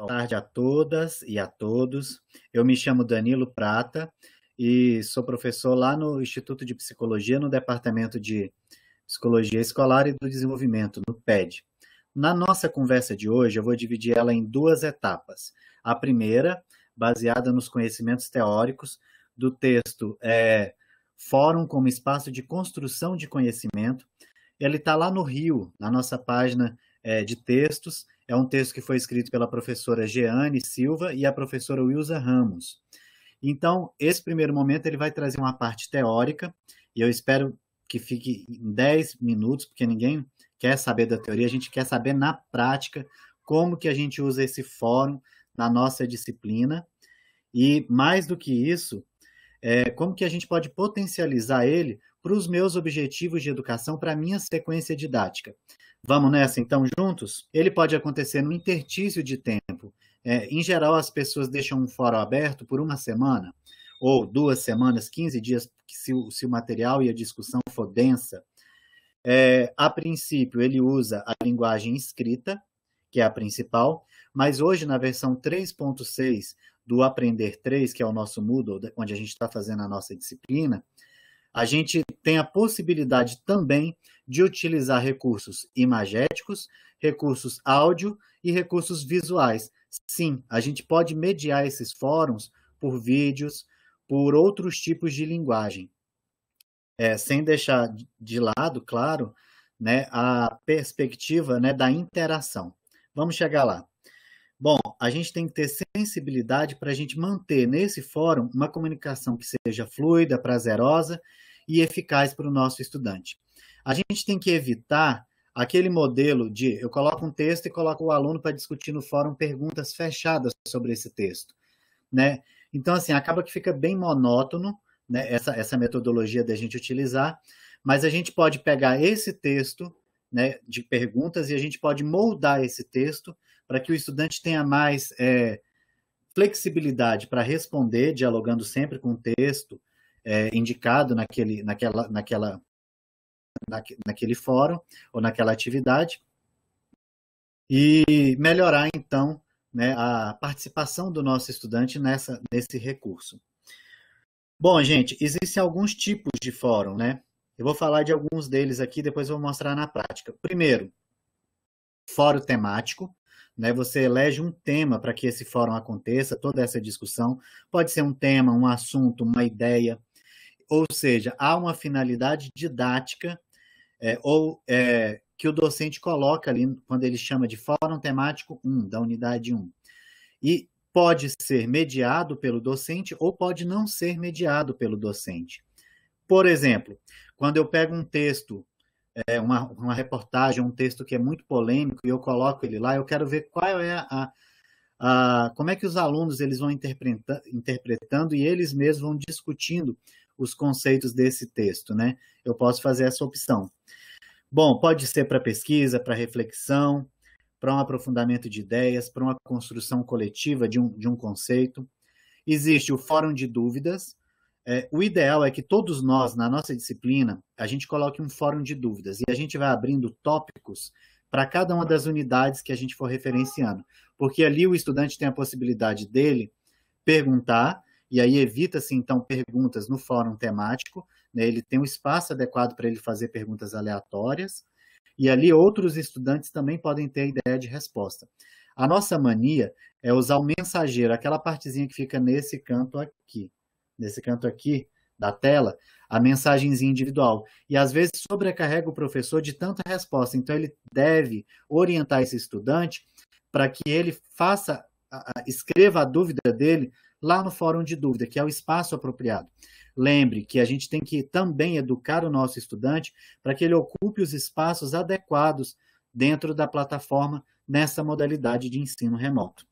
Boa tarde a todas e a todos. Eu me chamo Danilo Prata e sou professor lá no Instituto de Psicologia, no Departamento de Psicologia Escolar e do Desenvolvimento, no PED. Na nossa conversa de hoje, eu vou dividir ela em duas etapas. A primeira, baseada nos conhecimentos teóricos do texto é, Fórum como Espaço de Construção de Conhecimento. Ele está lá no Rio, na nossa página é, de textos, é um texto que foi escrito pela professora Jeane Silva e a professora Wilza Ramos. Então, esse primeiro momento ele vai trazer uma parte teórica, e eu espero que fique em 10 minutos, porque ninguém quer saber da teoria, a gente quer saber na prática como que a gente usa esse fórum na nossa disciplina. E mais do que isso, é, como que a gente pode potencializar ele para os meus objetivos de educação, para a minha sequência didática. Vamos nessa então juntos? Ele pode acontecer no intertício de tempo. É, em geral, as pessoas deixam um fórum aberto por uma semana, ou duas semanas, 15 dias, se o, se o material e a discussão for densa. É, a princípio, ele usa a linguagem escrita, que é a principal, mas hoje, na versão 3.6 do Aprender 3, que é o nosso Moodle, onde a gente está fazendo a nossa disciplina, a gente tem a possibilidade também de utilizar recursos imagéticos, recursos áudio e recursos visuais. Sim, a gente pode mediar esses fóruns por vídeos, por outros tipos de linguagem. É, sem deixar de lado, claro, né, a perspectiva né, da interação. Vamos chegar lá. Bom, a gente tem que ter sensibilidade para a gente manter nesse fórum uma comunicação que seja fluida, prazerosa e eficaz para o nosso estudante. A gente tem que evitar aquele modelo de eu coloco um texto e coloco o aluno para discutir no fórum perguntas fechadas sobre esse texto, né? Então, assim, acaba que fica bem monótono né, essa, essa metodologia da gente utilizar, mas a gente pode pegar esse texto né, de perguntas e a gente pode moldar esse texto para que o estudante tenha mais é, flexibilidade para responder, dialogando sempre com o texto é, indicado naquele, naquela, naquela, naque, naquele fórum ou naquela atividade, e melhorar, então, né, a participação do nosso estudante nessa, nesse recurso. Bom, gente, existem alguns tipos de fórum, né? Eu vou falar de alguns deles aqui, depois vou mostrar na prática. Primeiro, fórum temático, né? Você elege um tema para que esse fórum aconteça, toda essa discussão. Pode ser um tema, um assunto, uma ideia. Ou seja, há uma finalidade didática é, ou é, que o docente coloca ali quando ele chama de fórum temático 1, da unidade 1. E pode ser mediado pelo docente ou pode não ser mediado pelo docente. Por exemplo, quando eu pego um texto é, uma, uma reportagem, um texto que é muito polêmico, e eu coloco ele lá, eu quero ver qual é a, a como é que os alunos eles vão interpreta, interpretando e eles mesmos vão discutindo os conceitos desse texto, né? Eu posso fazer essa opção. Bom, pode ser para pesquisa, para reflexão, para um aprofundamento de ideias, para uma construção coletiva de um, de um conceito. Existe o fórum de dúvidas, é, o ideal é que todos nós, na nossa disciplina, a gente coloque um fórum de dúvidas e a gente vai abrindo tópicos para cada uma das unidades que a gente for referenciando, porque ali o estudante tem a possibilidade dele perguntar, e aí evita-se, então, perguntas no fórum temático, né? ele tem um espaço adequado para ele fazer perguntas aleatórias, e ali outros estudantes também podem ter ideia de resposta. A nossa mania é usar o mensageiro, aquela partezinha que fica nesse canto aqui nesse canto aqui da tela, a mensagenzinha individual. E às vezes sobrecarrega o professor de tanta resposta. Então ele deve orientar esse estudante para que ele faça, escreva a dúvida dele lá no fórum de dúvida, que é o espaço apropriado. Lembre que a gente tem que também educar o nosso estudante para que ele ocupe os espaços adequados dentro da plataforma nessa modalidade de ensino remoto.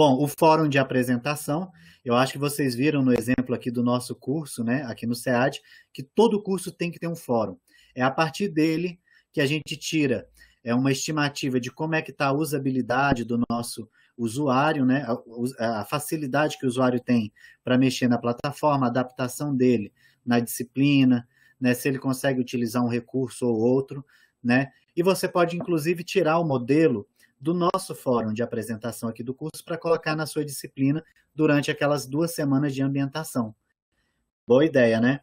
Bom, o fórum de apresentação, eu acho que vocês viram no exemplo aqui do nosso curso, né, aqui no SEAD, que todo curso tem que ter um fórum. É a partir dele que a gente tira é uma estimativa de como é que está a usabilidade do nosso usuário, né, a, a facilidade que o usuário tem para mexer na plataforma, a adaptação dele na disciplina, né, se ele consegue utilizar um recurso ou outro, né? E você pode inclusive tirar o modelo do nosso fórum de apresentação aqui do curso para colocar na sua disciplina durante aquelas duas semanas de ambientação. Boa ideia, né?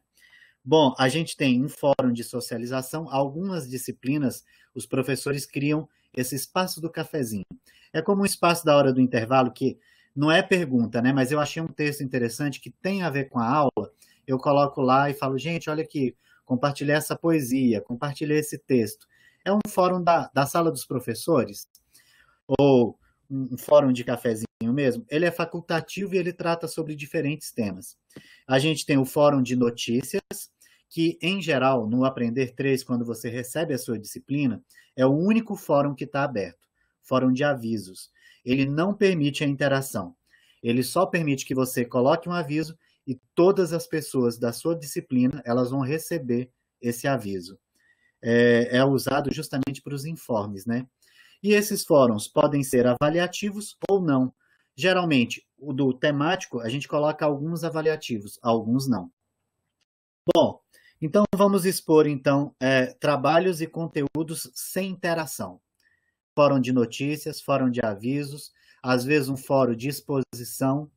Bom, a gente tem um fórum de socialização, algumas disciplinas os professores criam esse espaço do cafezinho. É como um espaço da hora do intervalo que não é pergunta, né? Mas eu achei um texto interessante que tem a ver com a aula. Eu coloco lá e falo, gente, olha aqui, compartilhei essa poesia, compartilhei esse texto. É um fórum da, da sala dos professores ou um fórum de cafezinho mesmo, ele é facultativo e ele trata sobre diferentes temas. A gente tem o fórum de notícias, que em geral, no Aprender 3, quando você recebe a sua disciplina, é o único fórum que está aberto, fórum de avisos. Ele não permite a interação. Ele só permite que você coloque um aviso e todas as pessoas da sua disciplina elas vão receber esse aviso. É, é usado justamente para os informes, né? E esses fóruns podem ser avaliativos ou não. Geralmente, o do temático, a gente coloca alguns avaliativos, alguns não. Bom, então vamos expor então é, trabalhos e conteúdos sem interação. Fórum de notícias, fórum de avisos, às vezes um fórum de exposição,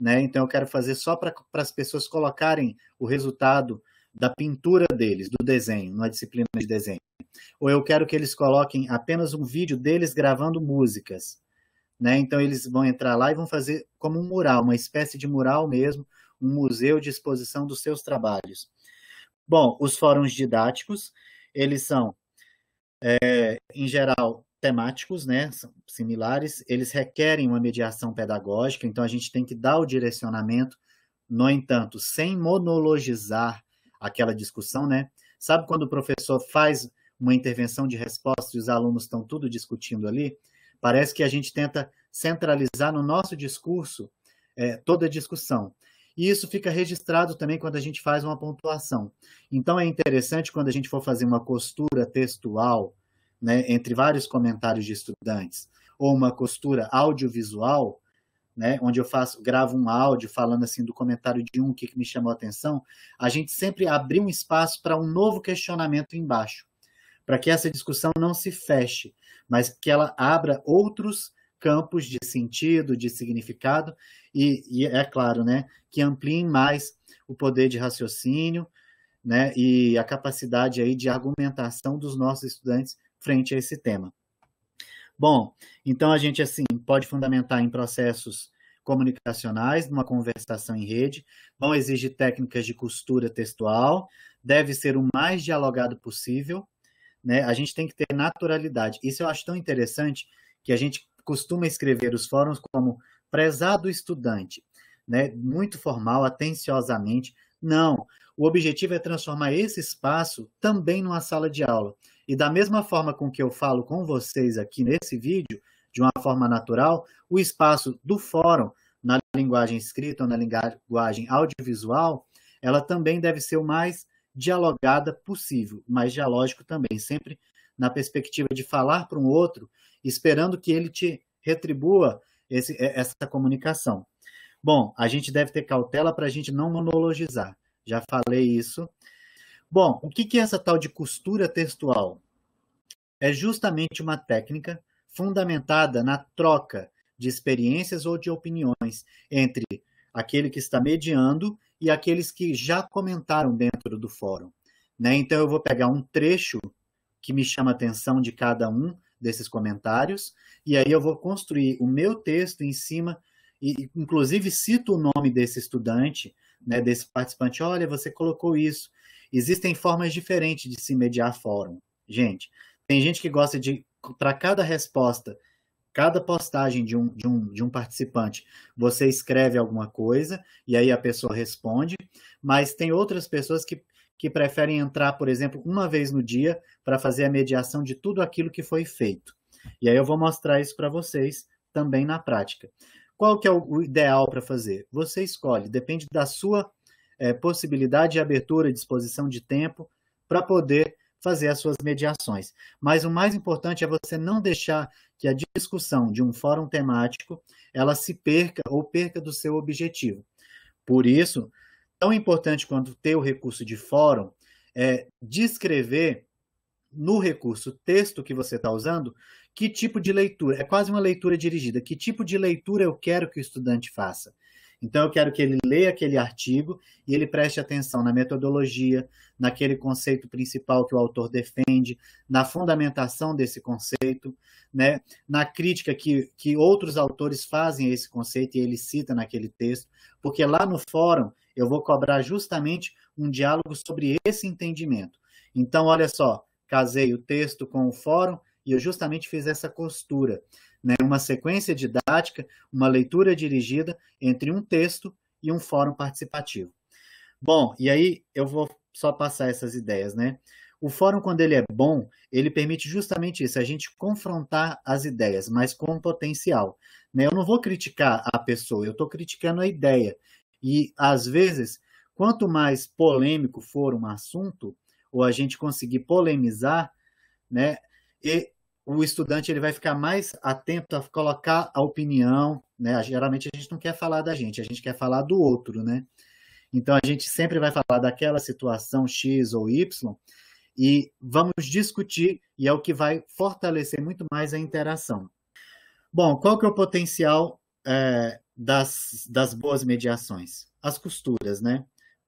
né? Então eu quero fazer só para as pessoas colocarem o resultado da pintura deles, do desenho, na disciplina de desenho. Ou eu quero que eles coloquem apenas um vídeo deles gravando músicas. Né? Então eles vão entrar lá e vão fazer como um mural, uma espécie de mural mesmo, um museu de exposição dos seus trabalhos. Bom, os fóruns didáticos, eles são, é, em geral, temáticos, né, são similares, eles requerem uma mediação pedagógica, então a gente tem que dar o direcionamento, no entanto, sem monologizar aquela discussão, né? Sabe quando o professor faz uma intervenção de resposta e os alunos estão tudo discutindo ali, parece que a gente tenta centralizar no nosso discurso é, toda a discussão. E isso fica registrado também quando a gente faz uma pontuação. Então é interessante quando a gente for fazer uma costura textual, né, entre vários comentários de estudantes, ou uma costura audiovisual, né, onde eu faço, gravo um áudio falando assim do comentário de um que, que me chamou a atenção, a gente sempre abrir um espaço para um novo questionamento embaixo para que essa discussão não se feche, mas que ela abra outros campos de sentido, de significado, e, e é claro, né, que ampliem mais o poder de raciocínio, né, e a capacidade aí de argumentação dos nossos estudantes frente a esse tema. Bom, então a gente assim pode fundamentar em processos comunicacionais, numa conversação em rede, vão exigir técnicas de costura textual, deve ser o mais dialogado possível, né? A gente tem que ter naturalidade. Isso eu acho tão interessante que a gente costuma escrever os fóruns como prezado estudante, né? muito formal, atenciosamente. Não, o objetivo é transformar esse espaço também numa sala de aula. E da mesma forma com que eu falo com vocês aqui nesse vídeo, de uma forma natural, o espaço do fórum, na linguagem escrita ou na linguagem audiovisual, ela também deve ser o mais dialogada possível, mas dialógico também, sempre na perspectiva de falar para um outro, esperando que ele te retribua esse, é, essa comunicação. Bom, a gente deve ter cautela para a gente não monologizar. Já falei isso. Bom, o que é essa tal de costura textual? É justamente uma técnica fundamentada na troca de experiências ou de opiniões entre aquele que está mediando e aqueles que já comentaram dentro do fórum. Né? Então, eu vou pegar um trecho que me chama a atenção de cada um desses comentários, e aí eu vou construir o meu texto em cima, e inclusive cito o nome desse estudante, né, desse participante, olha, você colocou isso. Existem formas diferentes de se mediar fórum. Gente, tem gente que gosta de, para cada resposta, cada postagem de um, de, um, de um participante, você escreve alguma coisa e aí a pessoa responde, mas tem outras pessoas que, que preferem entrar, por exemplo, uma vez no dia para fazer a mediação de tudo aquilo que foi feito. E aí eu vou mostrar isso para vocês também na prática. Qual que é o, ideal para fazer? Você escolhe, depende da sua é, possibilidade de abertura, disposição de tempo, para poder fazer as suas mediações. Mas o mais importante é você não deixar que a discussão de um fórum temático ela se perca ou perca do seu objetivo. Por isso, tão importante quanto ter o recurso de fórum é descrever no recurso texto que você está usando que tipo de leitura, é quase uma leitura dirigida, que tipo de leitura eu quero que o estudante faça. Então, eu quero que ele leia aquele artigo e ele preste atenção na metodologia, naquele conceito principal que o autor defende, na fundamentação desse conceito, né? na crítica que, que outros autores fazem a esse conceito e ele cita naquele texto, porque lá no fórum eu vou cobrar justamente um diálogo sobre esse entendimento. Então, olha só, casei o texto com o fórum e eu justamente fiz essa costura né, uma sequência didática, uma leitura dirigida entre um texto e um fórum participativo. Bom, e aí eu vou só passar essas ideias, né? O fórum, quando ele é bom, ele permite justamente isso, a gente confrontar as ideias, mas com potencial. Né? Eu não vou criticar a pessoa, eu estou criticando a ideia. E, às vezes, quanto mais polêmico for um assunto, ou a gente conseguir polemizar, né, e o estudante ele vai ficar mais atento a colocar a opinião, né? Geralmente a gente não quer falar da gente, a gente quer falar do outro, né? Então a gente sempre vai falar daquela situação X ou Y e vamos discutir e é o que vai fortalecer muito mais a interação. Bom, qual que é o potencial é, das, das boas mediações? As costuras, né?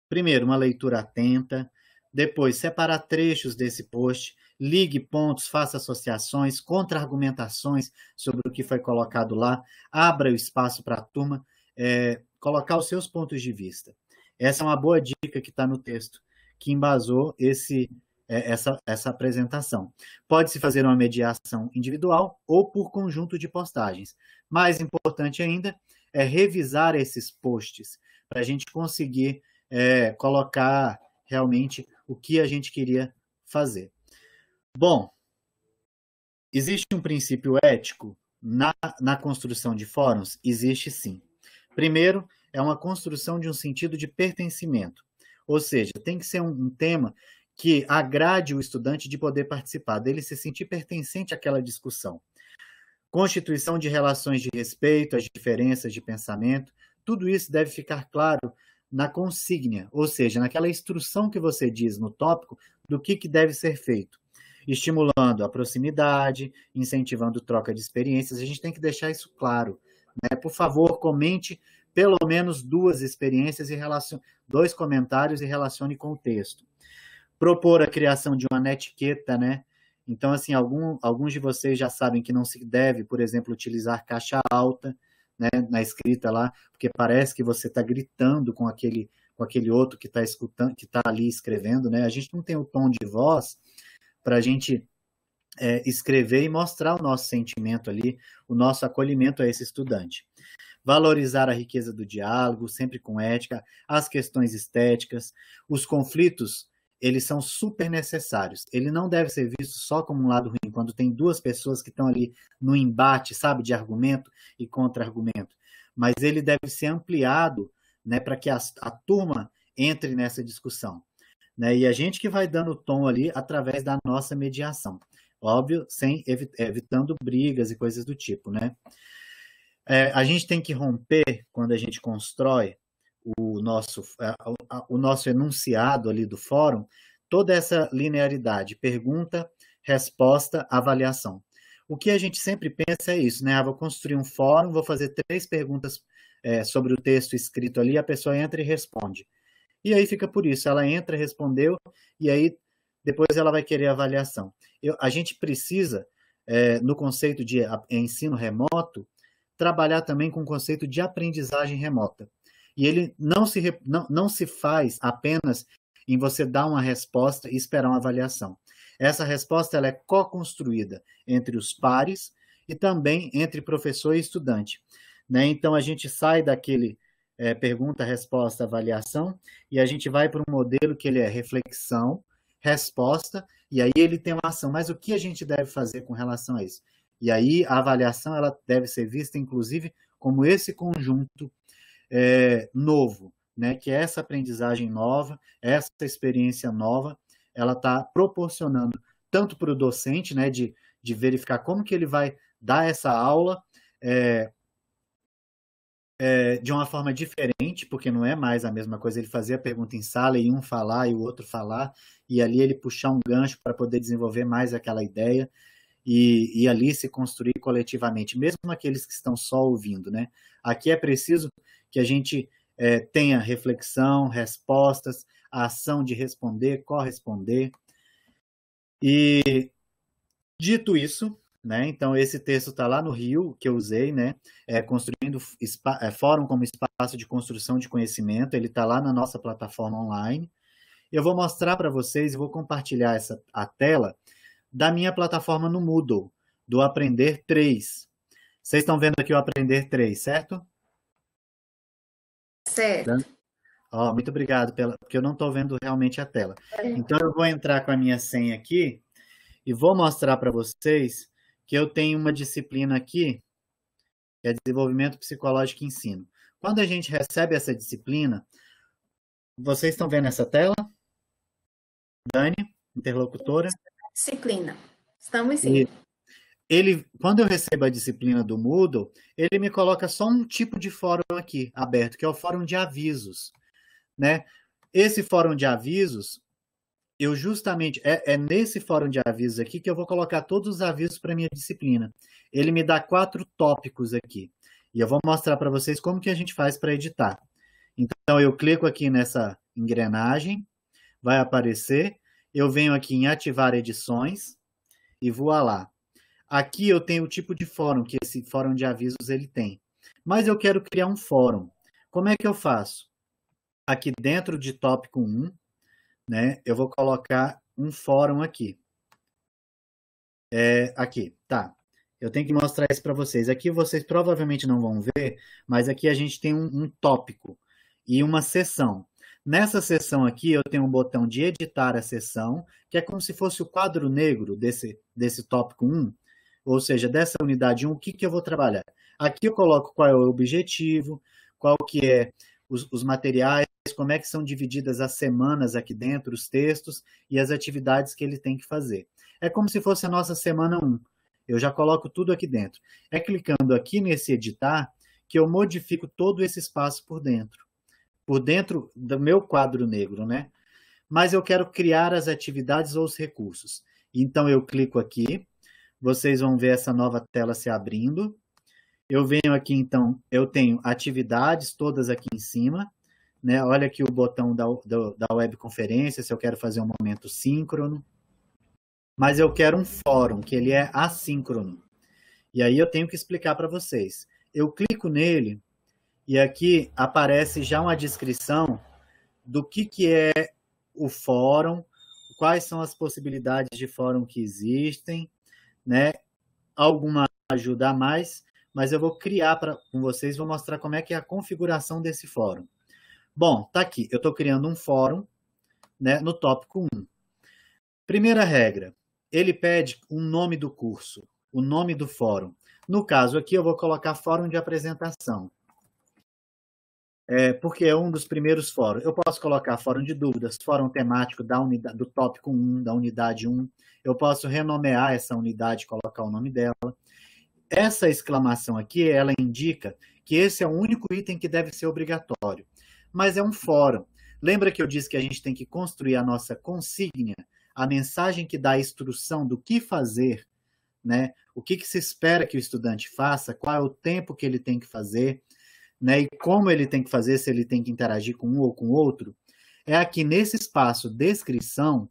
Primeiro, uma leitura atenta. Depois, separar trechos desse post ligue pontos, faça associações, contra-argumentações sobre o que foi colocado lá, abra o espaço para a turma é, colocar os seus pontos de vista. Essa é uma boa dica que está no texto, que embasou esse, é, essa, essa apresentação. Pode-se fazer uma mediação individual ou por conjunto de postagens. Mais importante ainda é revisar esses posts, para a gente conseguir é, colocar realmente o que a gente queria fazer. Bom, existe um princípio ético na, na construção de fóruns? Existe sim. Primeiro, é uma construção de um sentido de pertencimento, ou seja, tem que ser um, um tema que agrade o estudante de poder participar, dele se sentir pertencente àquela discussão. Constituição de relações de respeito às diferenças de pensamento, tudo isso deve ficar claro na consigna, ou seja, naquela instrução que você diz no tópico do que, que deve ser feito estimulando a proximidade, incentivando troca de experiências. A gente tem que deixar isso claro. Né? Por favor, comente pelo menos duas experiências e dois comentários e relacione com o texto. Propor a criação de uma etiqueta, né? Então, assim, algum, alguns de vocês já sabem que não se deve, por exemplo, utilizar caixa alta né, na escrita lá, porque parece que você está gritando com aquele, com aquele outro que está escutando, que está ali escrevendo, né? A gente não tem o tom de voz para a gente é, escrever e mostrar o nosso sentimento ali, o nosso acolhimento a esse estudante. Valorizar a riqueza do diálogo, sempre com ética, as questões estéticas, os conflitos, eles são super necessários. Ele não deve ser visto só como um lado ruim, quando tem duas pessoas que estão ali no embate, sabe, de argumento e contra-argumento. Mas ele deve ser ampliado né, para que a, a turma entre nessa discussão. Né? E a gente que vai dando tom ali através da nossa mediação. Óbvio, sem evitando brigas e coisas do tipo, né? É, a gente tem que romper quando a gente constrói o nosso, o nosso enunciado ali do fórum, toda essa linearidade, pergunta, resposta, avaliação. O que a gente sempre pensa é isso, né? Ah, vou construir um fórum, vou fazer três perguntas é, sobre o texto escrito ali, a pessoa entra e responde. E aí fica por isso. Ela entra, respondeu, e aí depois ela vai querer avaliação. Eu, a gente precisa, é, no conceito de ensino remoto, trabalhar também com o conceito de aprendizagem remota. E ele não se, não, não se faz apenas em você dar uma resposta e esperar uma avaliação. Essa resposta ela é co-construída entre os pares e também entre professor e estudante. Né? Então, a gente sai daquele é, pergunta, resposta, avaliação, e a gente vai para um modelo que ele é reflexão, resposta, e aí ele tem uma ação. Mas o que a gente deve fazer com relação a isso? E aí a avaliação ela deve ser vista, inclusive, como esse conjunto é, novo, né? Que é essa aprendizagem nova, essa experiência nova, ela está proporcionando tanto para o docente, né? De, de verificar como que ele vai dar essa aula, é, é, de uma forma diferente, porque não é mais a mesma coisa ele fazer a pergunta em sala e um falar e o outro falar, e ali ele puxar um gancho para poder desenvolver mais aquela ideia e, e, ali se construir coletivamente, mesmo aqueles que estão só ouvindo. Né? Aqui é preciso que a gente é, tenha reflexão, respostas, a ação de responder, corresponder. E dito isso, né? Então, esse texto está lá no Rio, que eu usei, né? É, construindo é, fórum como espaço de construção de conhecimento, ele está lá na nossa plataforma online. Eu vou mostrar para vocês, vou compartilhar essa, a tela da minha plataforma no Moodle, do Aprender 3. Vocês estão vendo aqui o Aprender 3, certo? Certo. ó, muito obrigado, pela, porque eu não estou vendo realmente a tela. É. Então, eu vou entrar com a minha senha aqui e vou mostrar para vocês que eu tenho uma disciplina aqui, que é desenvolvimento psicológico e ensino. Quando a gente recebe essa disciplina, vocês estão vendo essa tela? Dani, interlocutora? Disciplina. Estamos sim. ele, quando eu recebo a disciplina do Moodle, ele me coloca só um tipo de fórum aqui aberto, que é o fórum de avisos, né? Esse fórum de avisos, eu justamente é, é, nesse fórum de avisos aqui que eu vou colocar todos os avisos para minha disciplina. Ele me dá quatro tópicos aqui e eu vou mostrar para vocês como que a gente faz para editar. Então eu clico aqui nessa engrenagem, vai aparecer, eu venho aqui em ativar edições e vou lá. Aqui eu tenho o tipo de fórum que esse fórum de avisos ele tem. Mas eu quero criar um fórum. Como é que eu faço? Aqui dentro de tópico 1, né? Eu vou colocar um fórum aqui. É, aqui, tá. Eu tenho que mostrar isso para vocês. Aqui vocês provavelmente não vão ver, mas aqui a gente tem um, um tópico e uma sessão. Nessa sessão aqui, eu tenho um botão de editar a sessão, que é como se fosse o quadro negro desse, desse tópico 1, ou seja, dessa unidade 1, o que, que eu vou trabalhar. Aqui eu coloco qual é o objetivo, qual que é os, os materiais como é que são divididas as semanas aqui dentro, os textos e as atividades que ele tem que fazer. É como se fosse a nossa semana 1. Eu já coloco tudo aqui dentro. É clicando aqui nesse editar que eu modifico todo esse espaço por dentro. Por dentro do meu quadro negro, né? Mas eu quero criar as atividades ou os recursos. Então eu clico aqui, vocês vão ver essa nova tela se abrindo. Eu venho aqui, então, eu tenho atividades todas aqui em cima né? Olha aqui o botão da, da, da webconferência, se eu quero fazer um momento síncrono. Mas eu quero um fórum, que ele é assíncrono. E aí eu tenho que explicar para vocês. Eu clico nele e aqui aparece já uma descrição do que, que é o fórum, quais são as possibilidades de fórum que existem, né? Alguma ajuda a mais, mas eu vou criar para com vocês, vou mostrar como é que é a configuração desse fórum. Bom, tá aqui. Eu estou criando um fórum né, no tópico 1. Primeira regra, ele pede um nome do curso, o nome do fórum. No caso aqui, eu vou colocar fórum de apresentação. É, porque é um dos primeiros fóruns. Eu posso colocar fórum de dúvidas, fórum temático da unidade, do tópico 1, da unidade 1. Eu posso renomear essa unidade, colocar o nome dela. Essa exclamação aqui, ela indica que esse é o único item que deve ser obrigatório mas é um fórum. Lembra que eu disse que a gente tem que construir a nossa consigna, a mensagem que dá a instrução do que fazer, né? O que, que se espera que o estudante faça, qual é o tempo que ele tem que fazer, né? E como ele tem que fazer, se ele tem que interagir com um ou com outro. É aqui nesse espaço descrição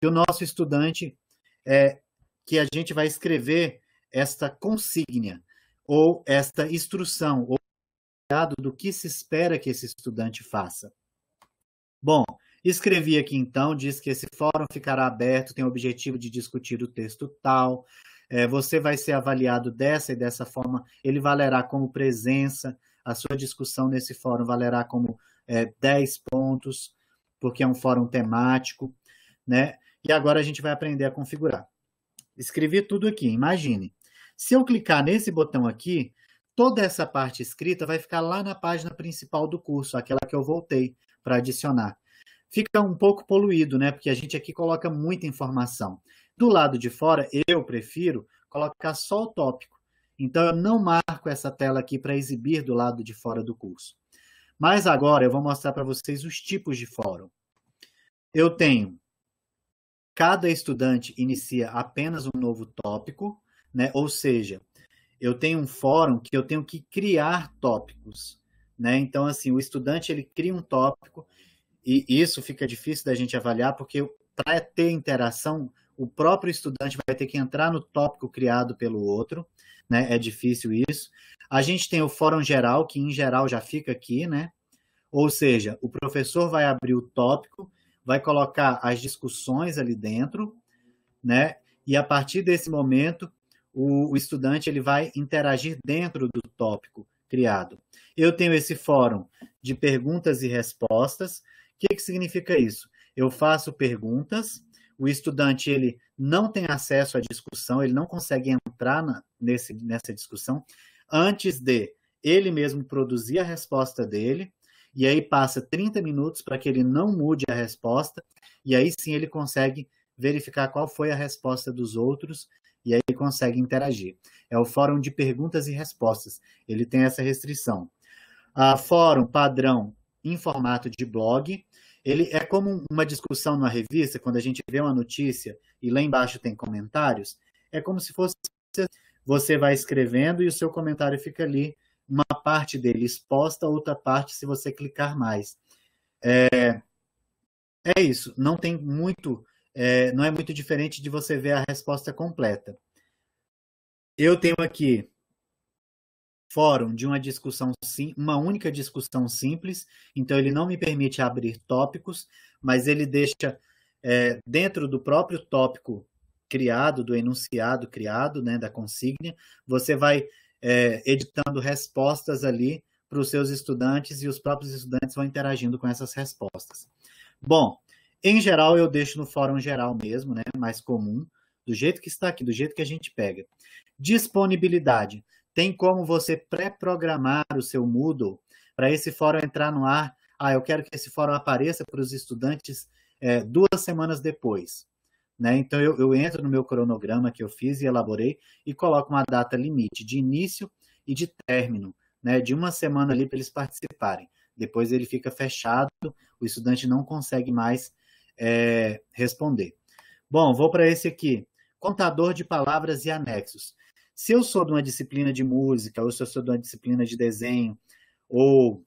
que o nosso estudante é que a gente vai escrever esta consigna ou esta instrução ou do que se espera que esse estudante faça. Bom, escrevi aqui então, diz que esse fórum ficará aberto, tem o objetivo de discutir o texto tal, é, você vai ser avaliado dessa e dessa forma, ele valerá como presença, a sua discussão nesse fórum valerá como é, 10 pontos, porque é um fórum temático, né? E agora a gente vai aprender a configurar. Escrevi tudo aqui, imagine. Se eu clicar nesse botão aqui, Toda essa parte escrita vai ficar lá na página principal do curso, aquela que eu voltei para adicionar. Fica um pouco poluído, né? Porque a gente aqui coloca muita informação. Do lado de fora, eu prefiro colocar só o tópico. Então, eu não marco essa tela aqui para exibir do lado de fora do curso. Mas agora eu vou mostrar para vocês os tipos de fórum. Eu tenho cada estudante inicia apenas um novo tópico, né? ou seja, eu tenho um fórum que eu tenho que criar tópicos, né? Então, assim, o estudante ele cria um tópico e isso fica difícil da gente avaliar porque para ter interação o próprio estudante vai ter que entrar no tópico criado pelo outro, né? É difícil isso. A gente tem o fórum geral que em geral já fica aqui, né? Ou seja, o professor vai abrir o tópico, vai colocar as discussões ali dentro, né? E a partir desse momento o, o estudante ele vai interagir dentro do tópico criado. Eu tenho esse fórum de perguntas e respostas. O que, que significa isso? Eu faço perguntas, o estudante ele não tem acesso à discussão, ele não consegue entrar na, nesse, nessa discussão antes de ele mesmo produzir a resposta dele, e aí passa 30 minutos para que ele não mude a resposta, e aí sim ele consegue verificar qual foi a resposta dos outros e aí consegue interagir. É o fórum de perguntas e respostas, ele tem essa restrição. A fórum padrão em formato de blog, ele é como uma discussão numa revista, quando a gente vê uma notícia e lá embaixo tem comentários, é como se fosse você vai escrevendo e o seu comentário fica ali, uma parte dele exposta, outra parte se você clicar mais. É, é isso, não tem muito é, não é muito diferente de você ver a resposta completa. Eu tenho aqui fórum de uma discussão sim, uma única discussão simples, então ele não me permite abrir tópicos, mas ele deixa é, dentro do próprio tópico criado, do enunciado criado, né, da consigna, você vai é, editando respostas ali para os seus estudantes e os próprios estudantes vão interagindo com essas respostas. Bom, em geral, eu deixo no fórum geral mesmo, né? Mais comum, do jeito que está aqui, do jeito que a gente pega. Disponibilidade. Tem como você pré-programar o seu Moodle para esse fórum entrar no ar. Ah, eu quero que esse fórum apareça para os estudantes é, duas semanas depois. Né? Então, eu, eu entro no meu cronograma que eu fiz e elaborei e coloco uma data limite de início e de término, né? de uma semana ali para eles participarem. Depois ele fica fechado, o estudante não consegue mais é, responder. Bom, vou para esse aqui. Contador de palavras e anexos. Se eu sou de uma disciplina de música, ou se eu sou de uma disciplina de desenho, ou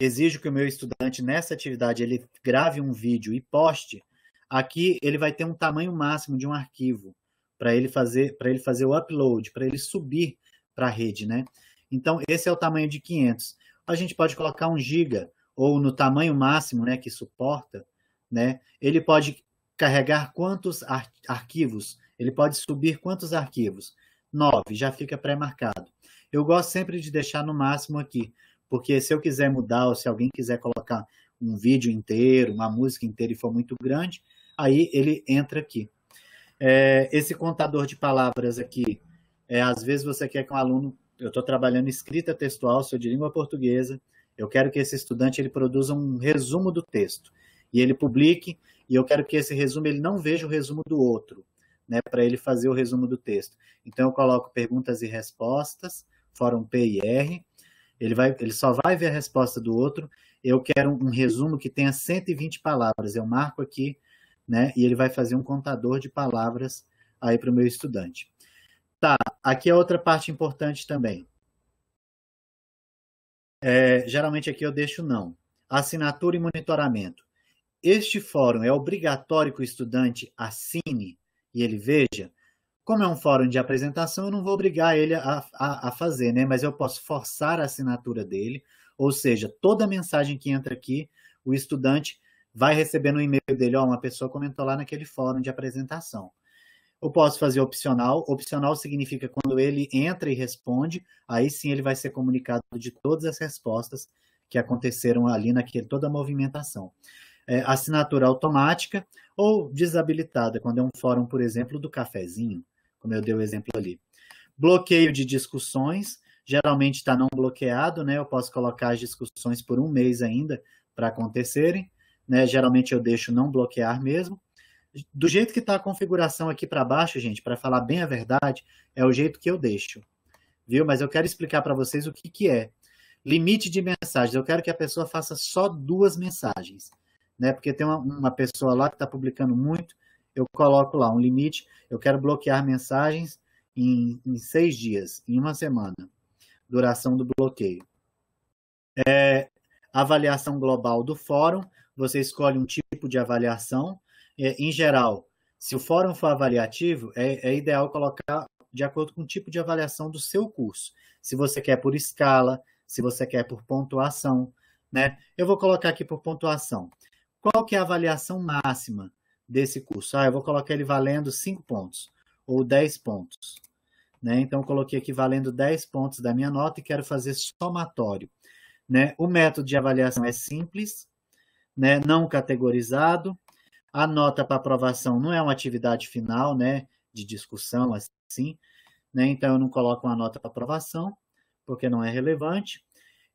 exijo que o meu estudante nessa atividade ele grave um vídeo e poste, aqui ele vai ter um tamanho máximo de um arquivo para ele fazer para ele fazer o upload, para ele subir para a rede, né? Então esse é o tamanho de 500. A gente pode colocar um giga ou no tamanho máximo, né, que suporta né? Ele pode carregar quantos ar arquivos? Ele pode subir quantos arquivos? Nove já fica pré-marcado. Eu gosto sempre de deixar no máximo aqui, porque se eu quiser mudar ou se alguém quiser colocar um vídeo inteiro, uma música inteira e for muito grande, aí ele entra aqui. É, esse contador de palavras aqui, é, às vezes você quer que um aluno, eu estou trabalhando escrita textual, sou de língua portuguesa, eu quero que esse estudante ele produza um resumo do texto e ele publique, e eu quero que esse resumo ele não veja o resumo do outro, né, para ele fazer o resumo do texto. Então eu coloco perguntas e respostas, fórum P e R. Ele, vai, ele só vai ver a resposta do outro. Eu quero um, um resumo que tenha 120 palavras. Eu marco aqui, né? E ele vai fazer um contador de palavras aí para o meu estudante. Tá, aqui é outra parte importante também. É, geralmente aqui eu deixo não. Assinatura e monitoramento este fórum é obrigatório que o estudante assine e ele veja, como é um fórum de apresentação, eu não vou obrigar ele a, a, a, fazer, né? Mas eu posso forçar a assinatura dele, ou seja, toda mensagem que entra aqui, o estudante vai receber no e-mail dele, ó, uma pessoa comentou lá naquele fórum de apresentação. Eu posso fazer opcional. Opcional significa quando ele entra e responde, aí sim ele vai ser comunicado de todas as respostas que aconteceram ali naquele toda a movimentação é, assinatura automática ou desabilitada, quando é um fórum, por exemplo, do cafezinho, como eu dei o exemplo ali. Bloqueio de discussões, geralmente está não bloqueado, né? Eu posso colocar as discussões por um mês ainda para acontecerem, né? Geralmente eu deixo não bloquear mesmo. Do jeito que está a configuração aqui para baixo, gente, para falar bem a verdade, é o jeito que eu deixo, viu? Mas eu quero explicar para vocês o que, que é. Limite de mensagens. Eu quero que a pessoa faça só duas mensagens né? Porque tem uma, uma pessoa lá que está publicando muito, eu coloco lá um limite, eu quero bloquear mensagens em, em seis dias, em uma semana, duração do bloqueio. É, avaliação global do fórum, você escolhe um tipo de avaliação. É, em geral, se o fórum for avaliativo, é, é ideal colocar de acordo com o tipo de avaliação do seu curso. Se você quer por escala, se você quer por pontuação, né? Eu vou colocar aqui por pontuação. Qual que é a avaliação máxima desse curso? Ah, eu vou colocar ele valendo 5 pontos ou 10 pontos. Né? Então, coloquei aqui valendo 10 pontos da minha nota e quero fazer somatório. Né? O método de avaliação é simples, né? não categorizado. A nota para aprovação não é uma atividade final, né? de discussão assim, né? Então eu não coloco uma nota para aprovação, porque não é relevante.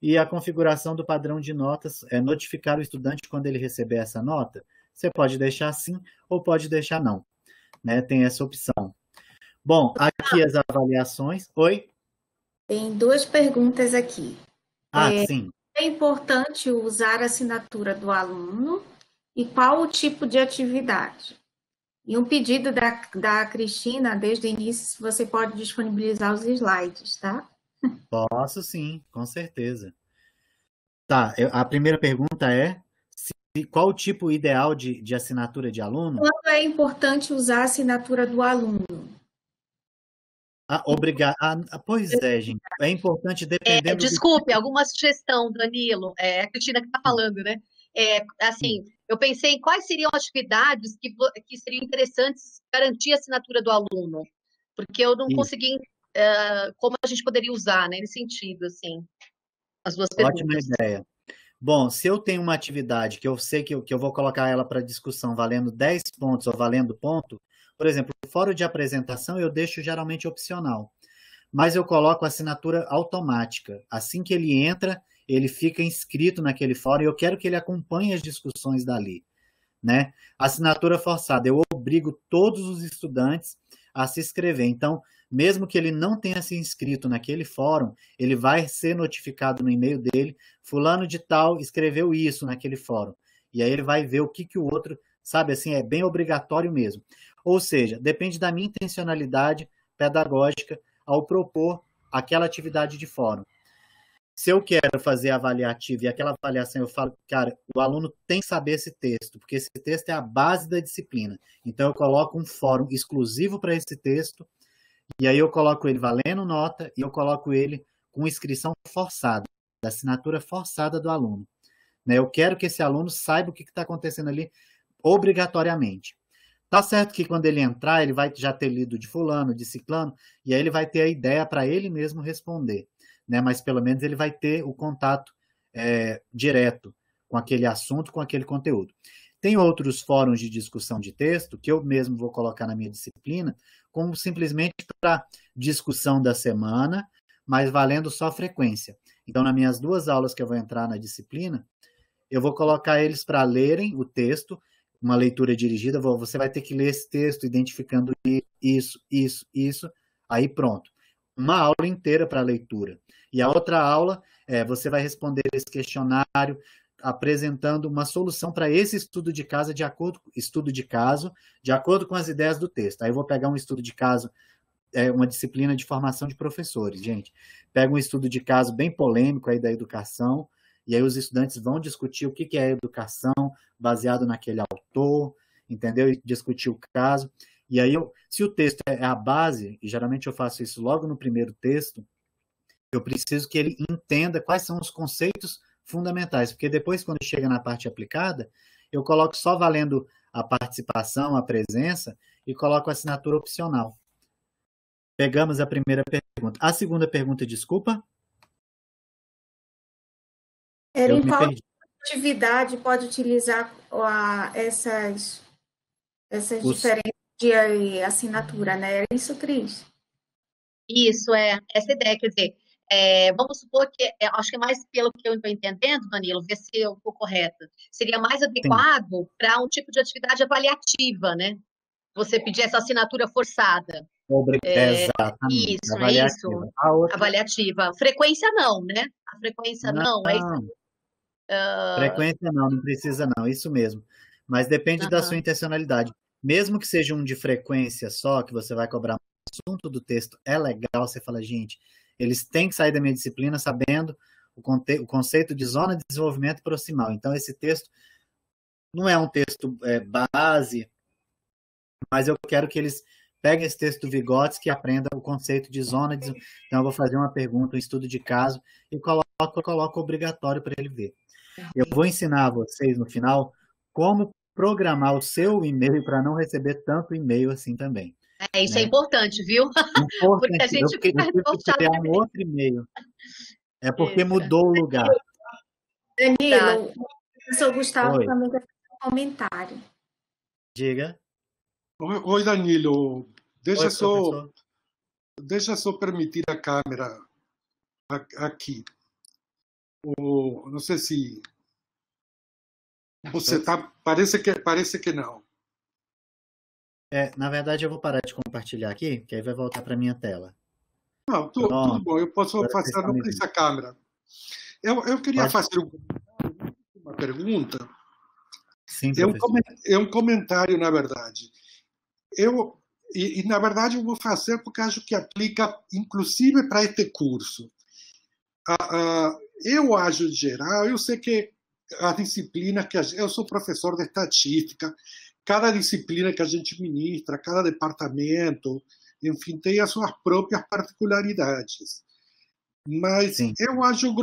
E a configuração do padrão de notas é notificar o estudante quando ele receber essa nota. Você pode deixar sim ou pode deixar não. Né? Tem essa opção. Bom, aqui as avaliações. Oi? Tem duas perguntas aqui. Ah, é, sim. É importante usar a assinatura do aluno e qual o tipo de atividade? E um pedido da, da Cristina, desde o início, você pode disponibilizar os slides, tá? Posso sim, com certeza. Tá, eu, a primeira pergunta é se, qual o tipo ideal de, de assinatura de aluno? Quando é importante usar a assinatura do aluno? Ah, obrigado. Ah, ah, pois é, gente. É importante depender. É, desculpe, tipo alguma sugestão, Danilo. É, é a Cristina que está falando, né? É, assim, eu pensei em quais seriam atividades que, que seriam interessantes garantir a assinatura do aluno, porque eu não Isso. consegui eh, como a gente poderia usar, né, nesse sentido, assim, as duas perguntas. Ótima ideia. Bom, se eu tenho uma atividade que eu sei que eu, que eu vou colocar ela para discussão valendo 10 pontos ou valendo ponto, por exemplo, o fórum de apresentação eu deixo geralmente opcional, mas eu coloco a assinatura automática. Assim que ele entra, ele fica inscrito naquele fórum e eu quero que ele acompanhe as discussões dali. Né? Assinatura forçada, eu obrigo todos os estudantes a se inscrever. Então, mesmo que ele não tenha se inscrito naquele fórum, ele vai ser notificado no e-mail dele, fulano de tal escreveu isso naquele fórum. E aí ele vai ver o que, que o outro, sabe assim, é bem obrigatório mesmo. Ou seja, depende da minha intencionalidade pedagógica ao propor aquela atividade de fórum. Se eu quero fazer avaliativa e aquela avaliação eu falo, cara, o aluno tem que saber esse texto, porque esse texto é a base da disciplina. Então eu coloco um fórum exclusivo para esse texto e aí eu coloco ele valendo nota e eu coloco ele com inscrição forçada, da assinatura forçada do aluno. Né? Eu quero que esse aluno saiba o que está acontecendo ali obrigatoriamente. Tá certo que quando ele entrar, ele vai já ter lido de fulano, de ciclano, e aí ele vai ter a ideia para ele mesmo responder. Né? Mas pelo menos ele vai ter o contato é, direto com aquele assunto, com aquele conteúdo. Tem outros fóruns de discussão de texto que eu mesmo vou colocar na minha disciplina, como simplesmente para discussão da semana, mas valendo só frequência. Então, nas minhas duas aulas que eu vou entrar na disciplina, eu vou colocar eles para lerem o texto, uma leitura dirigida. Você vai ter que ler esse texto, identificando isso, isso, isso. Aí pronto. Uma aula inteira para leitura. E a outra aula é, você vai responder esse questionário, apresentando uma solução para esse estudo de casa de acordo estudo de caso de acordo com as ideias do texto. Aí eu vou pegar um estudo de caso é uma disciplina de formação de professores, gente. Pega um estudo de caso bem polêmico aí da educação, e aí os estudantes vão discutir o que, é educação baseado naquele autor, entendeu? E discutir o caso. E aí, eu, se o texto é a base, e geralmente eu faço isso logo no primeiro texto, eu preciso que ele entenda quais são os conceitos fundamentais, porque depois, quando chega na parte aplicada, eu coloco só valendo a participação, a presença, e coloco a assinatura opcional. Pegamos a primeira pergunta. A segunda pergunta, desculpa. Era em qual atividade pode utilizar a, essas, essas Os... diferentes de assinatura, né? Era isso, Cris? Isso, é. Essa é ideia, quer dizer, é, vamos supor que, é, acho que é mais pelo que eu estou entendendo, Danilo, ver se eu estou correta, seria mais adequado para um tipo de atividade avaliativa, né? Você pedir essa assinatura forçada. É, exatamente. Isso, avaliativa. é isso. A outra... Avaliativa. Frequência não, né? A frequência não, não é isso. Ah. Frequência não, não precisa não, isso mesmo. Mas depende uhum. da sua intencionalidade. Mesmo que seja um de frequência só, que você vai cobrar um assunto do texto, é legal você fala, gente, eles têm que sair da minha disciplina sabendo o, o conceito de zona de desenvolvimento proximal. Então, esse texto não é um texto é, base, mas eu quero que eles peguem esse texto do Vygotsky e aprendam o conceito de zona. De... Então, eu vou fazer uma pergunta, um estudo de caso, e coloco, coloco obrigatório para ele ver. Eu vou ensinar a vocês no final como programar o seu e-mail para não receber tanto e-mail assim também. É, isso é né? é importante, viu? Importante. porque a gente fica revoltado. um outro e-mail. É porque Eita. mudou o lugar. Danilo, tá. o professor Gustavo Oi. também quer fazer um comentário. Diga. Oi, Danilo. Deixa Oi, só. Professor. Deixa só permitir a câmera aqui. O, não sei se você tá. Parece que, parece que não. É, na verdade, eu vou parar de compartilhar aqui, que aí vai voltar para minha tela. Não, tô, tudo bom, eu posso passar para essa câmera. Eu, eu queria Pode... fazer uma pergunta. Sim, é, um, é um comentário, na verdade. Eu, e, e, na verdade, eu vou fazer porque acho que aplica, inclusive, para este curso. Ah, ah, eu acho, em geral, eu sei que as disciplinas que eu sou professor de estatística cada disciplina que a gente ministra, cada departamento, enfim, tem as suas próprias particularidades. Mas Sim. eu acho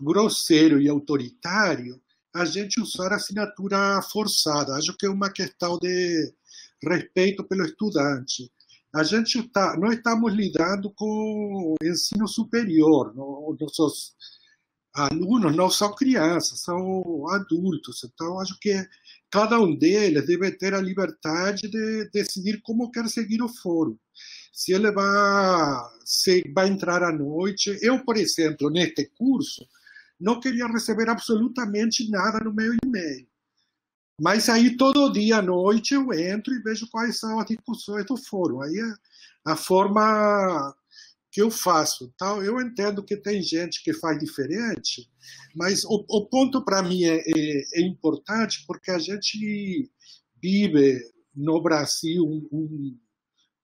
grosseiro e autoritário a gente usar a assinatura forçada. Acho que é uma questão de respeito pelo estudante. A gente está, não estamos lidando com ensino superior, nós nossos alunos não são crianças, são adultos. Então, acho que cada um deles deve ter a liberdade de decidir como quer seguir o fórum. Se ele vai, se vai entrar à noite. Eu, por exemplo, neste curso, não queria receber absolutamente nada no meu e-mail. Mas aí, todo dia à noite, eu entro e vejo quais são as discussões do fórum. Aí, a forma que eu faço. Tal. Eu entendo que tem gente que faz diferente, mas o, o ponto para mim é, é, é, importante porque a gente vive no Brasil um, um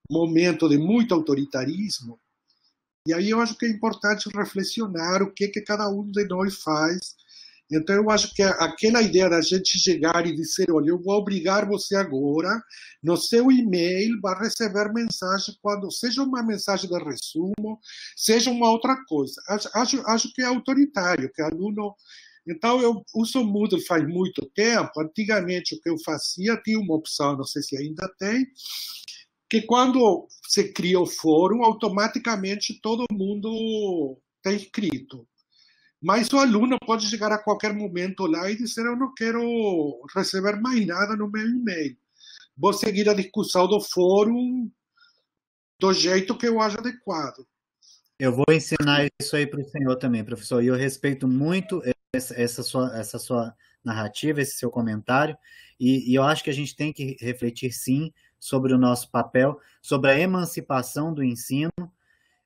momento de muito autoritarismo. E aí eu acho que é importante reflexionar o que, que cada um de nós faz então, eu acho que aquela ideia da gente chegar e dizer: olha, eu vou obrigar você agora, no seu e-mail, vai receber mensagem quando seja uma mensagem de resumo, seja uma outra coisa. Acho, acho que é autoritário, que aluno. Então, eu uso o Moodle faz muito tempo. Antigamente, o que eu fazia, tinha uma opção, não sei se ainda tem, que quando você cria o fórum, automaticamente todo mundo está inscrito. Mas o aluno pode chegar a qualquer momento lá e dizer: Eu não quero receber mais nada no meu e-mail. Vou seguir a discussão do fórum do jeito que eu acho adequado. Eu vou ensinar isso aí para o senhor também, professor. E eu respeito muito essa sua, essa sua narrativa, esse seu comentário. E, e eu acho que a gente tem que refletir, sim, sobre o nosso papel, sobre a emancipação do ensino.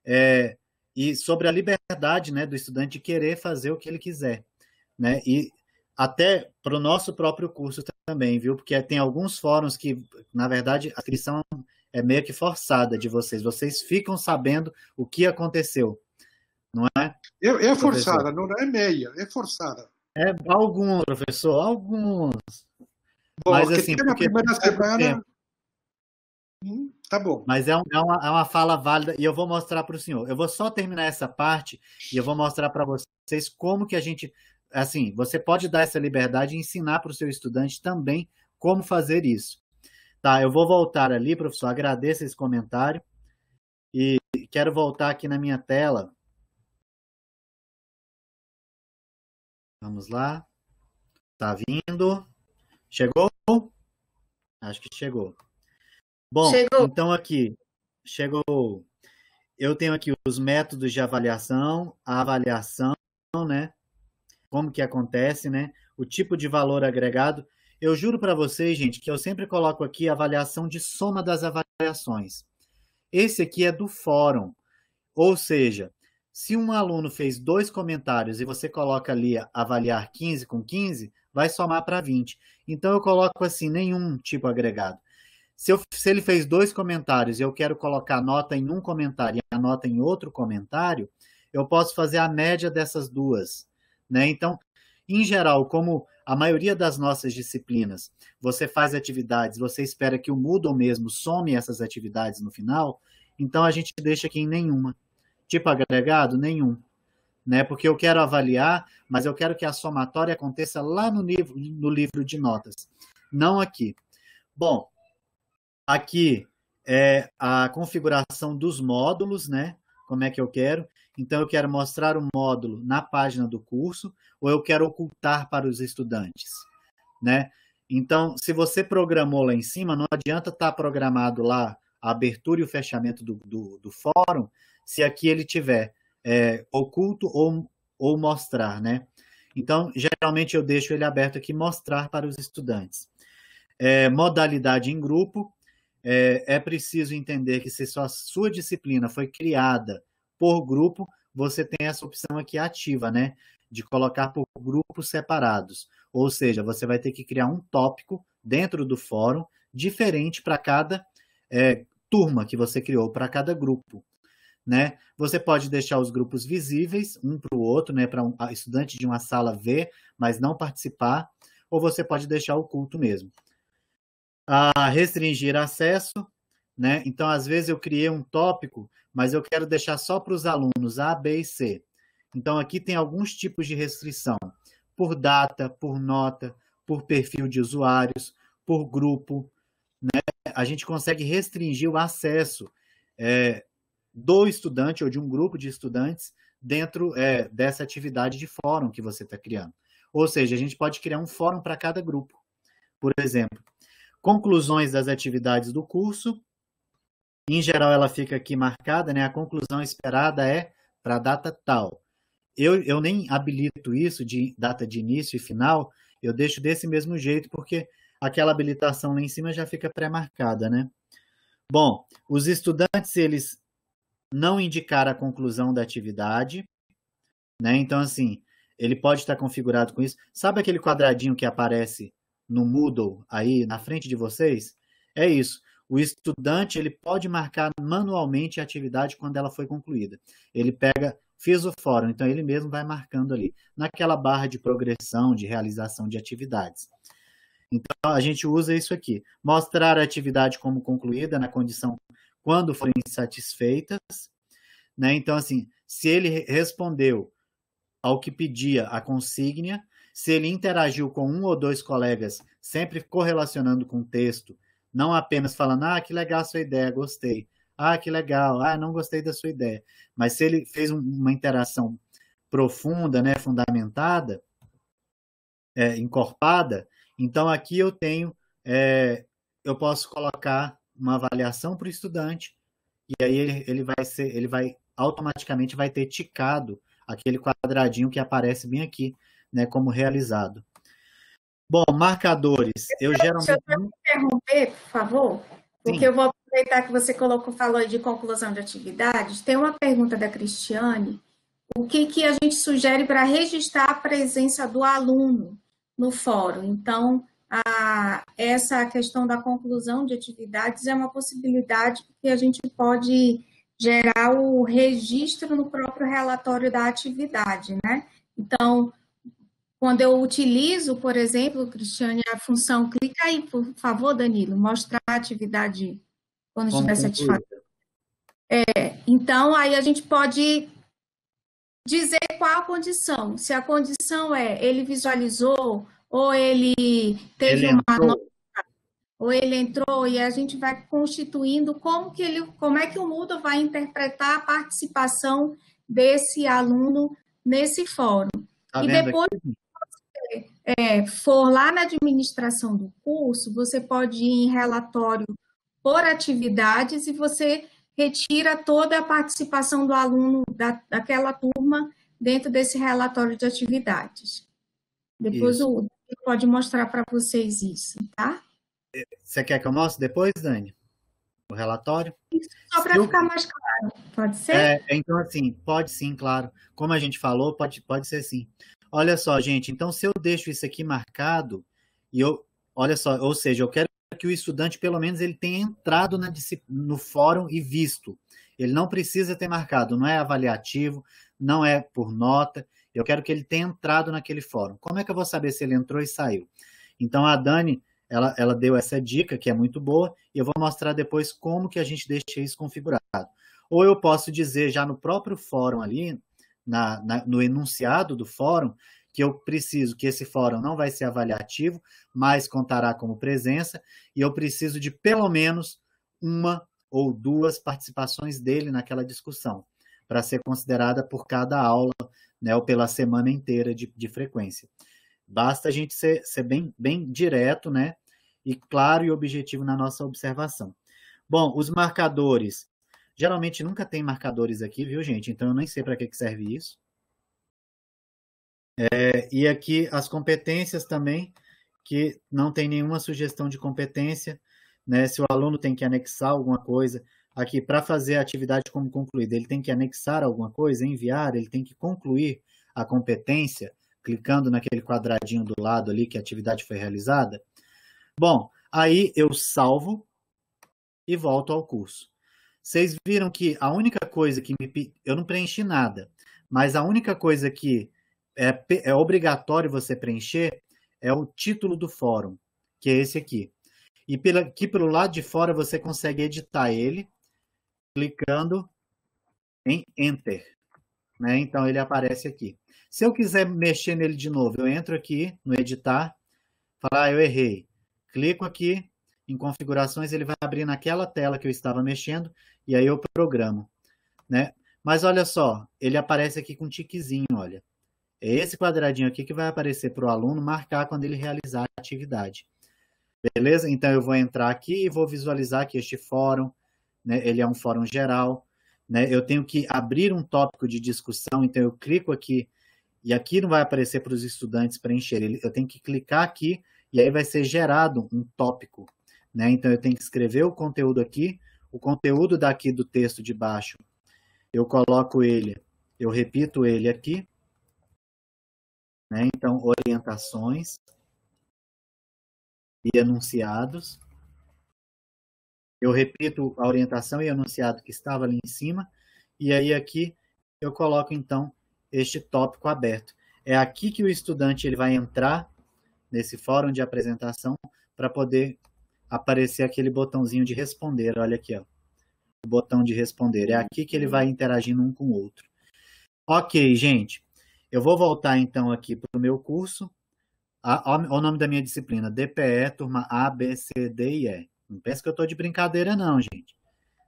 É, e sobre a liberdade né, do estudante de querer fazer o que ele quiser. Né? E até para o nosso próprio curso também, viu? Porque tem alguns fóruns que, na verdade, a inscrição é meio que forçada de vocês. Vocês ficam sabendo o que aconteceu, não é? É, é forçada, não é meia, é forçada. É alguns, professor, alguns. Bom, Mas assim, porque na primeira semana... Hum? Tá bom. Mas é, um, é, uma, é uma fala válida e eu vou mostrar para o senhor. Eu vou só terminar essa parte e eu vou mostrar para vocês como que a gente. Assim, você pode dar essa liberdade e ensinar para o seu estudante também como fazer isso. Tá, eu vou voltar ali, professor. Agradeço esse comentário. E quero voltar aqui na minha tela. Vamos lá. Tá vindo. Chegou? Acho que chegou. Bom, Chegou. então aqui. Chegou. Eu tenho aqui os métodos de avaliação, a avaliação, né? Como que acontece, né? O tipo de valor agregado. Eu juro para vocês, gente, que eu sempre coloco aqui a avaliação de soma das avaliações. Esse aqui é do fórum. Ou seja, se um aluno fez dois comentários e você coloca ali avaliar 15 com 15, vai somar para 20. Então eu coloco assim, nenhum tipo agregado. Se, eu, se ele fez dois comentários e eu quero colocar a nota em um comentário e a nota em outro comentário, eu posso fazer a média dessas duas. Né? Então, em geral, como a maioria das nossas disciplinas, você faz atividades, você espera que o Moodle mesmo some essas atividades no final, então a gente deixa aqui em nenhuma. Tipo agregado? Nenhum. Né? Porque eu quero avaliar, mas eu quero que a somatória aconteça lá no livro, no livro de notas, não aqui. Bom, Aqui é a configuração dos módulos, né? Como é que eu quero. Então, eu quero mostrar o módulo na página do curso ou eu quero ocultar para os estudantes, né? Então, se você programou lá em cima, não adianta estar tá programado lá a abertura e o fechamento do, do, do fórum, se aqui ele tiver é, oculto ou, ou mostrar, né? Então, geralmente eu deixo ele aberto aqui, mostrar para os estudantes. É, modalidade em grupo, é, é preciso entender que se sua, sua disciplina foi criada por grupo, você tem essa opção aqui ativa, né? De colocar por grupos separados. Ou seja, você vai ter que criar um tópico dentro do fórum diferente para cada é, turma que você criou, para cada grupo. Né? Você pode deixar os grupos visíveis um para o outro, né? Para um estudante de uma sala ver, mas não participar, ou você pode deixar oculto mesmo a restringir acesso, né? Então, às vezes eu criei um tópico, mas eu quero deixar só para os alunos A, B e C. Então, aqui tem alguns tipos de restrição, por data, por nota, por perfil de usuários, por grupo, né? A gente consegue restringir o acesso é, do estudante ou de um grupo de estudantes dentro é, dessa atividade de fórum que você está criando. Ou seja, a gente pode criar um fórum para cada grupo. Por exemplo, conclusões das atividades do curso. Em geral, ela fica aqui marcada, né? A conclusão esperada é para a data tal. Eu, eu nem habilito isso de data de início e final, eu deixo desse mesmo jeito, porque aquela habilitação lá em cima já fica pré-marcada, né? Bom, os estudantes, eles não indicaram a conclusão da atividade, né? Então, assim, ele pode estar configurado com isso. Sabe aquele quadradinho que aparece no Moodle aí na frente de vocês, é isso. O estudante ele pode marcar manualmente a atividade quando ela foi concluída. Ele pega, fiz o fórum, então ele mesmo vai marcando ali naquela barra de progressão de realização de atividades. Então a gente usa isso aqui: mostrar a atividade como concluída na condição quando forem satisfeitas, né? Então assim, se ele respondeu ao que pedia a consígnia, se ele interagiu com um ou dois colegas, sempre correlacionando com o texto, não apenas falando, ah, que legal a sua ideia, gostei, ah, que legal, ah, não gostei da sua ideia, mas se ele fez uma interação profunda, né, fundamentada, é, encorpada, então aqui eu tenho, é, eu posso colocar uma avaliação para o estudante e aí ele, ele vai ser, ele vai automaticamente vai ter ticado aquele quadradinho que aparece bem aqui né, como realizado. Bom, marcadores. Eu, eu geralmente. Deixa eu interromper, por favor, porque Sim. eu vou aproveitar que você colocou, falou de conclusão de atividades. Tem uma pergunta da Cristiane. O que, que a gente sugere para registrar a presença do aluno no fórum? Então, a, essa questão da conclusão de atividades é uma possibilidade que a gente pode gerar o registro no próprio relatório da atividade, né? Então, quando eu utilizo, por exemplo, Cristiane, a função clica aí, por favor, Danilo, mostrar a atividade quando estiver satisfeito. É, então, aí a gente pode dizer qual a condição. Se a condição é ele visualizou, ou ele teve ele uma nota, ou ele entrou, e a gente vai constituindo como que ele, como é que o Moodle vai interpretar a participação desse aluno nesse fórum. Tá e depois aqui? é, for lá na administração do curso, você pode ir em relatório por atividades e você retira toda a participação do aluno da, daquela turma dentro desse relatório de atividades. Depois isso. o pode mostrar para vocês isso, tá? É, você quer que eu mostre depois, Dani? O relatório? Isso, só para ficar mais claro, pode ser? É, então, assim, pode sim, claro. Como a gente falou, pode, pode ser sim. Olha só, gente, então se eu deixo isso aqui marcado, e eu, olha só, ou seja, eu quero que o estudante, pelo menos, ele tenha entrado na, no fórum e visto. Ele não precisa ter marcado, não é avaliativo, não é por nota. Eu quero que ele tenha entrado naquele fórum. Como é que eu vou saber se ele entrou e saiu? Então, a Dani, ela, ela deu essa dica, que é muito boa, e eu vou mostrar depois como que a gente deixa isso configurado. Ou eu posso dizer já no próprio fórum ali, na, na, no enunciado do fórum que eu preciso que esse fórum não vai ser avaliativo, mas contará como presença, e eu preciso de pelo menos uma ou duas participações dele naquela discussão, para ser considerada por cada aula, né, ou pela semana inteira de, de frequência. Basta a gente ser, ser bem, bem direto, né, e claro e objetivo na nossa observação. Bom, os marcadores Geralmente nunca tem marcadores aqui, viu, gente? Então eu nem sei para que, que serve isso. É, e aqui as competências também, que não tem nenhuma sugestão de competência. Né? Se o aluno tem que anexar alguma coisa, aqui para fazer a atividade como concluída, ele tem que anexar alguma coisa, enviar, ele tem que concluir a competência, clicando naquele quadradinho do lado ali que a atividade foi realizada. Bom, aí eu salvo e volto ao curso. Vocês viram que a única coisa que me. Eu não preenchi nada, mas a única coisa que é, é obrigatório você preencher é o título do fórum, que é esse aqui. E pela, aqui pelo lado de fora você consegue editar ele clicando em Enter. Né? Então ele aparece aqui. Se eu quiser mexer nele de novo, eu entro aqui no editar, falar ah, eu errei. Clico aqui em configurações, ele vai abrir naquela tela que eu estava mexendo e aí eu programo, né? Mas olha só, ele aparece aqui com um tiquezinho, olha. É esse quadradinho aqui que vai aparecer para o aluno marcar quando ele realizar a atividade. Beleza? Então eu vou entrar aqui e vou visualizar aqui este fórum, né? Ele é um fórum geral, né? Eu tenho que abrir um tópico de discussão, então eu clico aqui e aqui não vai aparecer para os estudantes preencher. Eu tenho que clicar aqui e aí vai ser gerado um tópico, né? Então eu tenho que escrever o conteúdo aqui o conteúdo daqui do texto de baixo, eu coloco ele, eu repito ele aqui. Né? Então, orientações e enunciados. Eu repito a orientação e enunciado que estava ali em cima. E aí aqui eu coloco, então, este tópico aberto. É aqui que o estudante ele vai entrar nesse fórum de apresentação para poder aparecer aquele botãozinho de responder. Olha aqui, ó. O botão de responder. É aqui que ele vai interagindo um com o outro. Ok, gente. Eu vou voltar então aqui para o meu curso. A, o nome da minha disciplina, DPE, turma A, B, C, D e E. Não pensa que eu estou de brincadeira, não, gente.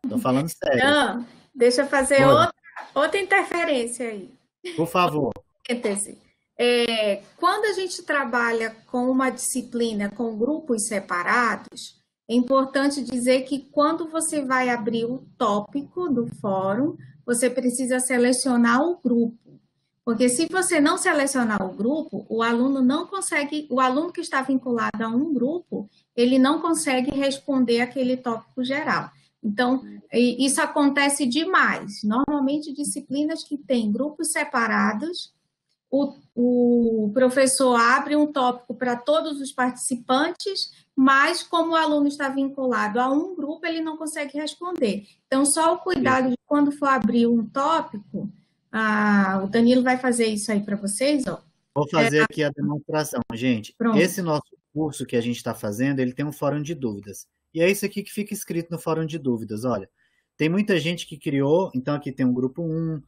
Estou falando sério. Não, deixa eu fazer outra, outra interferência aí. Por favor. entendi É, quando a gente trabalha com uma disciplina com grupos separados, é importante dizer que quando você vai abrir o tópico do fórum, você precisa selecionar o grupo. Porque se você não selecionar o grupo, o aluno não consegue, o aluno que está vinculado a um grupo, ele não consegue responder aquele tópico geral. Então, isso acontece demais. Normalmente, disciplinas que têm grupos separados o, o professor abre um tópico para todos os participantes, mas como o aluno está vinculado a um grupo, ele não consegue responder. Então, só o cuidado de quando for abrir um tópico, ah, o Danilo vai fazer isso aí para vocês, ó. Vou fazer é, aqui a demonstração, gente. Pronto. Esse nosso curso que a gente está fazendo, ele tem um fórum de dúvidas. E é isso aqui que fica escrito no fórum de dúvidas, olha. Tem muita gente que criou, então aqui tem um grupo 1,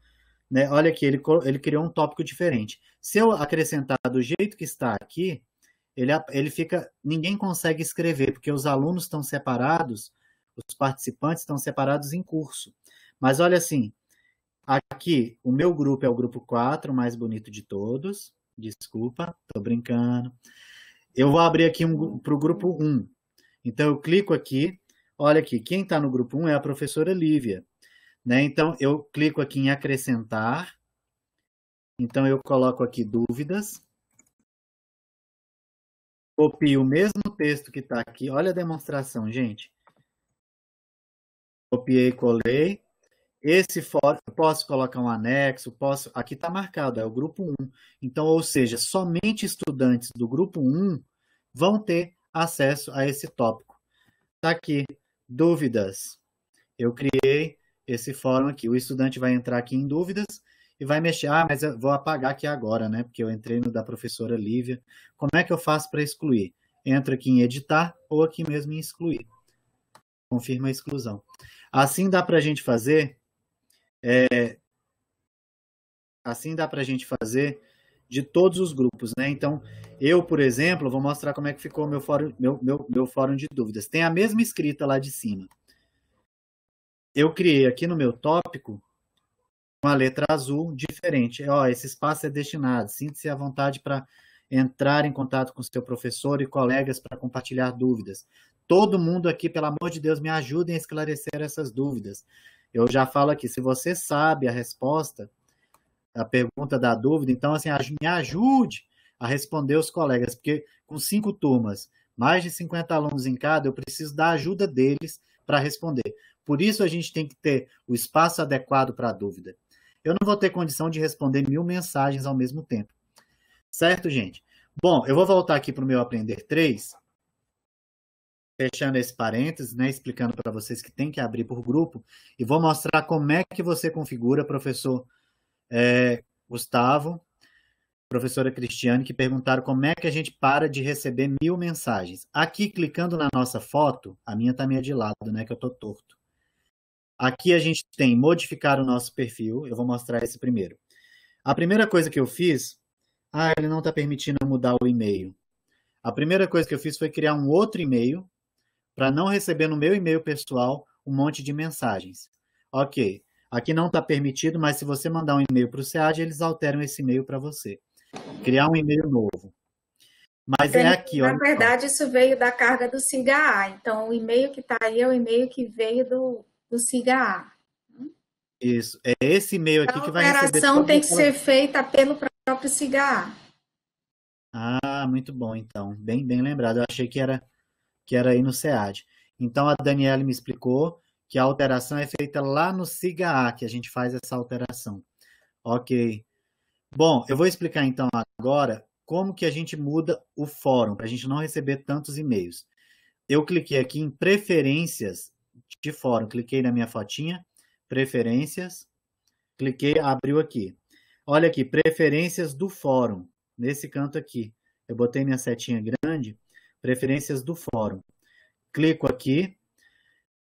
né? Olha aqui, ele, ele criou um tópico diferente. Se eu acrescentar do jeito que está aqui, ele, ele fica. Ninguém consegue escrever, porque os alunos estão separados, os participantes estão separados em curso. Mas olha assim, aqui o meu grupo é o grupo 4, o mais bonito de todos. Desculpa, estou brincando. Eu vou abrir aqui um, para o grupo 1. Então eu clico aqui, olha aqui, quem está no grupo 1 é a professora Lívia. Né? Então, eu clico aqui em acrescentar. Então, eu coloco aqui dúvidas. Copio o mesmo texto que está aqui. Olha a demonstração, gente. Copiei, colei. Esse fórum, posso colocar um anexo, posso. Aqui está marcado, é o grupo 1. Então, ou seja, somente estudantes do grupo 1 vão ter acesso a esse tópico. Está aqui, dúvidas. Eu criei esse fórum aqui. O estudante vai entrar aqui em dúvidas e vai mexer. Ah, mas eu vou apagar aqui agora, né? Porque eu entrei no da professora Lívia. Como é que eu faço para excluir? Entro aqui em editar ou aqui mesmo em excluir. Confirma a exclusão. Assim dá para a gente fazer. É, assim dá para a gente fazer de todos os grupos, né? Então, eu, por exemplo, vou mostrar como é que ficou meu fórum, meu, meu, meu fórum de dúvidas. Tem a mesma escrita lá de cima eu criei aqui no meu tópico uma letra azul diferente. É, ó, esse espaço é destinado. Sinta-se à vontade para entrar em contato com seu professor e colegas para compartilhar dúvidas. Todo mundo aqui, pelo amor de Deus, me ajudem a esclarecer essas dúvidas. Eu já falo aqui, se você sabe a resposta, a pergunta da dúvida, então, assim, me ajude a responder os colegas, porque com cinco turmas, mais de 50 alunos em cada, eu preciso da ajuda deles para responder. Por isso a gente tem que ter o espaço adequado para a dúvida. Eu não vou ter condição de responder mil mensagens ao mesmo tempo. Certo, gente? Bom, eu vou voltar aqui para o meu Aprender 3, fechando esse parênteses, né, explicando para vocês que tem que abrir por grupo, e vou mostrar como é que você configura, professor é, Gustavo, professora Cristiane, que perguntaram como é que a gente para de receber mil mensagens. Aqui, clicando na nossa foto, a minha está meio de lado, né, que eu estou torto. Aqui a gente tem modificar o nosso perfil. Eu vou mostrar esse primeiro. A primeira coisa que eu fiz... Ah, ele não está permitindo mudar o e-mail. A primeira coisa que eu fiz foi criar um outro e-mail para não receber no meu e-mail pessoal um monte de mensagens. Ok, aqui não está permitido, mas se você mandar um e-mail para o SEAD, eles alteram esse e-mail para você. Criar um e-mail novo. Mas é aqui, olha. Na verdade, isso veio da carga do SIGA. Então, o e-mail que está aí é o e-mail que veio do, do SIGA-A. Isso, é esse e-mail aqui que vai receber... A operação tem que ser feita pelo próprio SIGA-A. Ah, muito bom, então. Bem, bem lembrado. Eu achei que era, que era aí no SEAD. Então, a Daniela me explicou que a alteração é feita lá no SIGA-A, que a gente faz essa alteração. Ok. Bom, eu vou explicar então agora como que a gente muda o fórum, para a gente não receber tantos e-mails. Eu cliquei aqui em preferências de fórum. Cliquei na minha fotinha, preferências, cliquei, abriu aqui. Olha aqui, preferências do fórum, nesse canto aqui. Eu botei minha setinha grande, preferências do fórum. Clico aqui.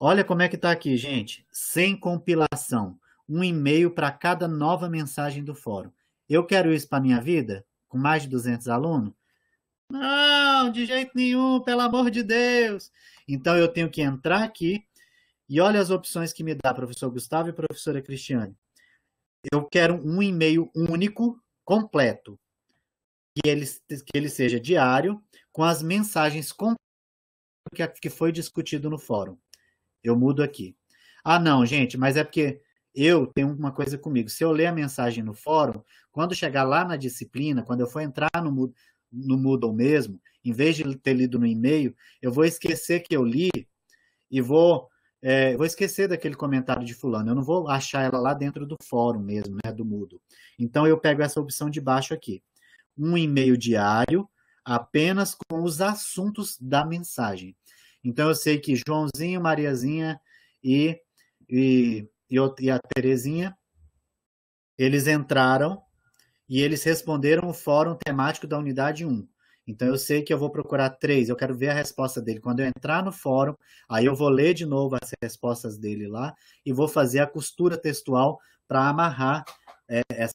Olha como é que está aqui, gente. Sem compilação. Um e-mail para cada nova mensagem do fórum. Eu quero isso para minha vida? Com mais de 200 alunos? Não, de jeito nenhum, pelo amor de Deus. Então eu tenho que entrar aqui, e olha as opções que me dá, professor Gustavo e professora Cristiane. Eu quero um e-mail único, completo, que ele, que ele seja diário, com as mensagens completas que foi discutido no fórum. Eu mudo aqui. Ah, não, gente, mas é porque eu tenho uma coisa comigo. Se eu ler a mensagem no fórum, quando chegar lá na disciplina, quando eu for entrar no, no Moodle mesmo, em vez de ter lido no e-mail, eu vou esquecer que eu li e vou é, vou esquecer daquele comentário de fulano, eu não vou achar ela lá dentro do fórum mesmo, né, do Mudo. Então eu pego essa opção de baixo aqui. Um e-mail diário, apenas com os assuntos da mensagem. Então eu sei que Joãozinho, Mariazinha e, e, e a Terezinha, eles entraram e eles responderam o fórum temático da unidade 1. Então eu sei que eu vou procurar três, eu quero ver a resposta dele. Quando eu entrar no fórum, aí eu vou ler de novo as respostas dele lá e vou fazer a costura textual para amarrar é, essa,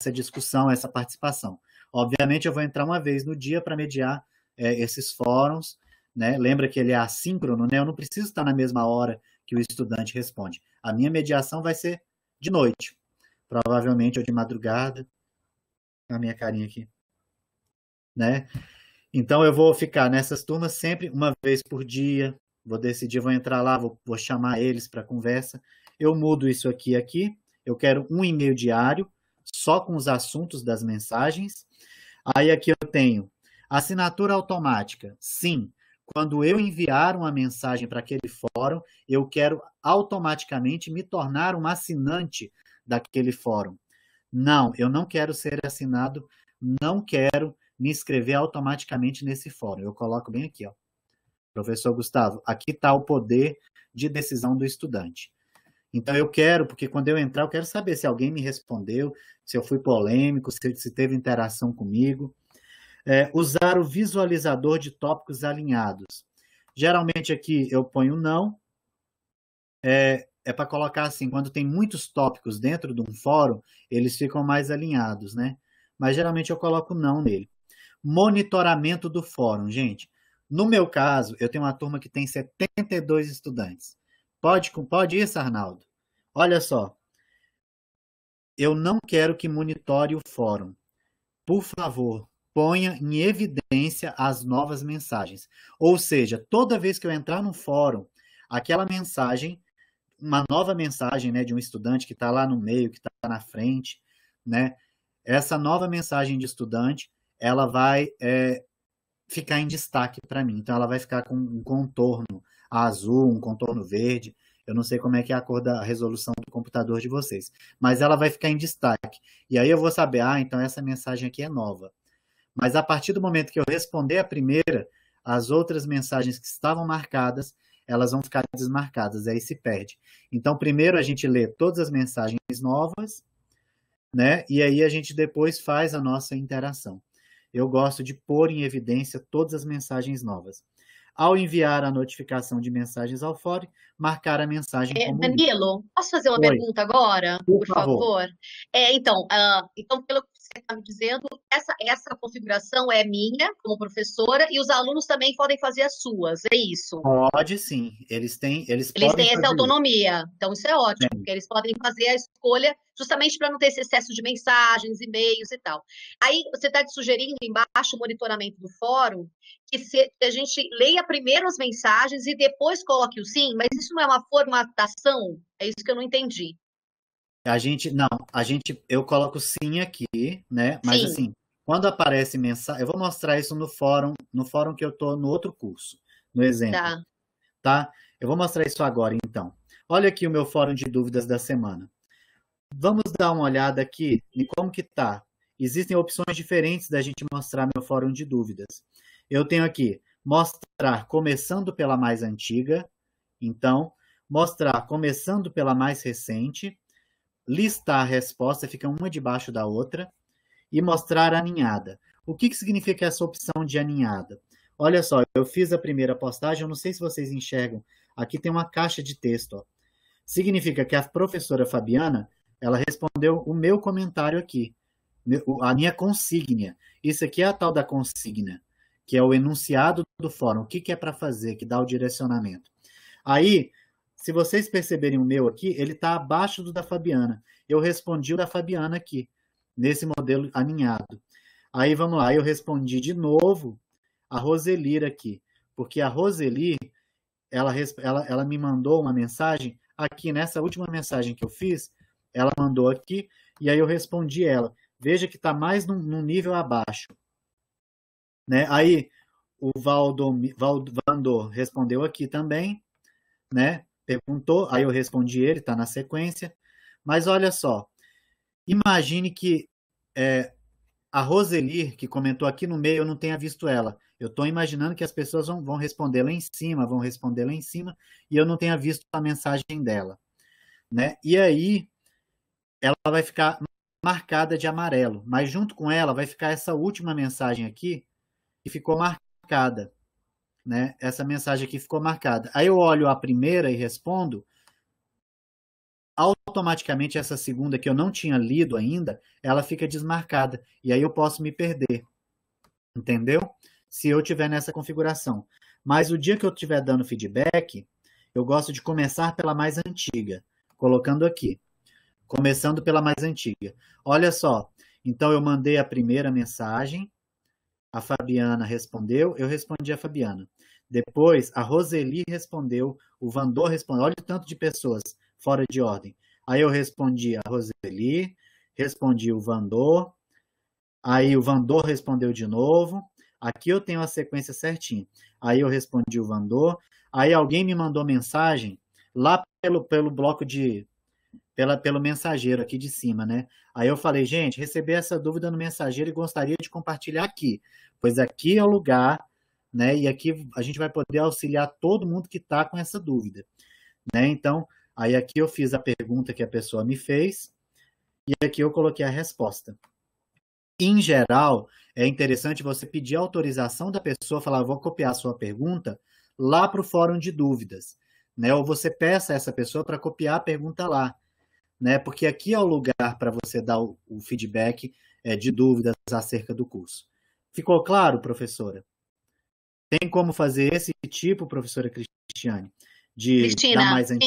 essa discussão, essa participação. Obviamente eu vou entrar uma vez no dia para mediar é, esses fóruns, né? Lembra que ele é assíncrono, né? Eu não preciso estar na mesma hora que o estudante responde. A minha mediação vai ser de noite, provavelmente ou de madrugada. A minha carinha aqui né? Então eu vou ficar nessas turmas sempre uma vez por dia. Vou decidir, vou entrar lá, vou, vou chamar eles para conversa. Eu mudo isso aqui aqui. Eu quero um e-mail diário só com os assuntos das mensagens. Aí aqui eu tenho assinatura automática. Sim, quando eu enviar uma mensagem para aquele fórum, eu quero automaticamente me tornar um assinante daquele fórum. Não, eu não quero ser assinado, não quero me inscrever automaticamente nesse fórum. Eu coloco bem aqui, ó. Professor Gustavo, aqui está o poder de decisão do estudante. Então eu quero, porque quando eu entrar, eu quero saber se alguém me respondeu, se eu fui polêmico, se, se teve interação comigo. É, usar o visualizador de tópicos alinhados. Geralmente aqui eu ponho não. É, é para colocar assim, quando tem muitos tópicos dentro de um fórum, eles ficam mais alinhados, né? Mas geralmente eu coloco não nele monitoramento do fórum. Gente, no meu caso, eu tenho uma turma que tem 72 estudantes. Pode, pode isso, Arnaldo? Olha só. Eu não quero que monitore o fórum. Por favor, ponha em evidência as novas mensagens. Ou seja, toda vez que eu entrar no fórum, aquela mensagem, uma nova mensagem né, de um estudante que está lá no meio, que está na frente, né? Essa nova mensagem de estudante ela vai é, ficar em destaque para mim. Então, ela vai ficar com um contorno azul, um contorno verde. Eu não sei como é que é a cor da resolução do computador de vocês, mas ela vai ficar em destaque. E aí eu vou saber, ah, então essa mensagem aqui é nova. Mas a partir do momento que eu responder a primeira, as outras mensagens que estavam marcadas, elas vão ficar desmarcadas, aí se perde. Então, primeiro a gente lê todas as mensagens novas, né? E aí a gente depois faz a nossa interação. Eu gosto de pôr em evidência todas as mensagens novas. Ao enviar a notificação de mensagens ao fórum, marcar a mensagem é, como... Danilo, posso fazer uma Oi. pergunta agora, por, por favor? favor? É, então, uh, então, pelo que você está me dizendo, essa, essa configuração é minha como professora e os alunos também podem fazer as suas, é isso? Pode sim, eles têm eles, eles têm essa autonomia, então isso é ótimo, porque eles podem fazer a escolha justamente para não ter esse excesso de mensagens, e-mails e tal. Aí você está sugerindo embaixo o monitoramento do fórum, que se a gente leia primeiro as mensagens e depois coloque o sim, mas isso não é uma formatação? É isso que eu não entendi. A gente, não, a gente, eu coloco sim aqui, né? Mas sim. assim, quando aparece mensagem, eu vou mostrar isso no fórum, no fórum que eu tô no outro curso, no exemplo. Tá. tá? Eu vou mostrar isso agora, então. Olha aqui o meu fórum de dúvidas da semana. Vamos dar uma olhada aqui em como que tá. Existem opções diferentes da gente mostrar meu fórum de dúvidas. Eu tenho aqui mostrar começando pela mais antiga, então mostrar começando pela mais recente, listar a resposta, fica uma debaixo da outra, e mostrar a aninhada. O que, que significa essa opção de aninhada? Olha só, eu fiz a primeira postagem, eu não sei se vocês enxergam, aqui tem uma caixa de texto. Ó. Significa que a professora Fabiana, ela respondeu o meu comentário aqui, né, a minha consigna. Isso aqui é a tal da consigna, que é o enunciado do fórum, o que, que é para fazer, que dá o direcionamento. Aí, se vocês perceberem o meu aqui, ele está abaixo do da Fabiana. Eu respondi o da Fabiana aqui, nesse modelo aninhado. Aí vamos lá, eu respondi de novo a Roselira aqui, porque a Roseli ela, ela, ela me mandou uma mensagem aqui nessa última mensagem que eu fiz, ela mandou aqui e aí eu respondi ela. Veja que está mais num, num, nível abaixo. Né? Aí o Valdo, Valdo, Vando respondeu aqui também, né? perguntou, aí eu respondi ele, está na sequência. Mas olha só, imagine que é, a Roseli, que comentou aqui no meio, eu não tenha visto ela. Eu estou imaginando que as pessoas vão, vão, responder lá em cima, vão responder lá em cima, e eu não tenha visto a mensagem dela. Né? E aí, ela vai ficar marcada de amarelo, mas junto com ela vai ficar essa última mensagem aqui, que ficou marcada. Né? Essa mensagem aqui ficou marcada. Aí eu olho a primeira e respondo. Automaticamente essa segunda que eu não tinha lido ainda, ela fica desmarcada e aí eu posso me perder. Entendeu? Se eu tiver nessa configuração. Mas o dia que eu estiver dando feedback, eu gosto de começar pela mais antiga, colocando aqui. Começando pela mais antiga. Olha só, então eu mandei a primeira mensagem, a Fabiana respondeu, eu respondi a Fabiana. Depois, a Roseli respondeu, o Vandor respondeu. Olha o tanto de pessoas fora de ordem. Aí eu respondi a Roseli, respondi o Vandor, aí o Vandor respondeu de novo. Aqui eu tenho a sequência certinha. Aí eu respondi o Vandor, aí alguém me mandou mensagem lá pelo, pelo bloco de. Pela, pelo mensageiro aqui de cima, né? Aí eu falei, gente, recebi essa dúvida no mensageiro e gostaria de compartilhar aqui, pois aqui é o lugar, né? E aqui a gente vai poder auxiliar todo mundo que está com essa dúvida, né? Então, aí aqui eu fiz a pergunta que a pessoa me fez e aqui eu coloquei a resposta. Em geral, é interessante você pedir autorização da pessoa, falar, vou copiar a sua pergunta lá para o fórum de dúvidas, né? Ou você peça a essa pessoa para copiar a pergunta lá né? Porque aqui é o lugar para você dar o, o feedback é, de dúvidas acerca do curso. Ficou claro, professora? Tem como fazer esse tipo, professora Cristiane, de Cristina, mais sim.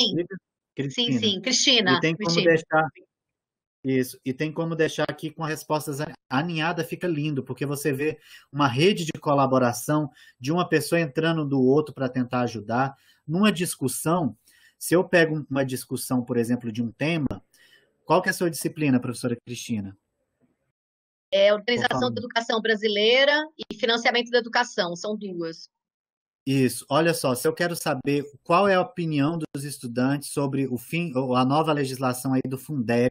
Cristina. Sim, sim, Cristina. E tem como Cristina. deixar isso. E tem como deixar aqui com as respostas aninhada, fica lindo, porque você vê uma rede de colaboração de uma pessoa entrando do outro para tentar ajudar. Numa discussão, se eu pego uma discussão, por exemplo, de um tema, qual que é a sua disciplina, professora Cristina? É Organização da Educação Brasileira e Financiamento da Educação, são duas. Isso. Olha só, se eu quero saber qual é a opinião dos estudantes sobre o fim, ou a nova legislação aí do Fundeb,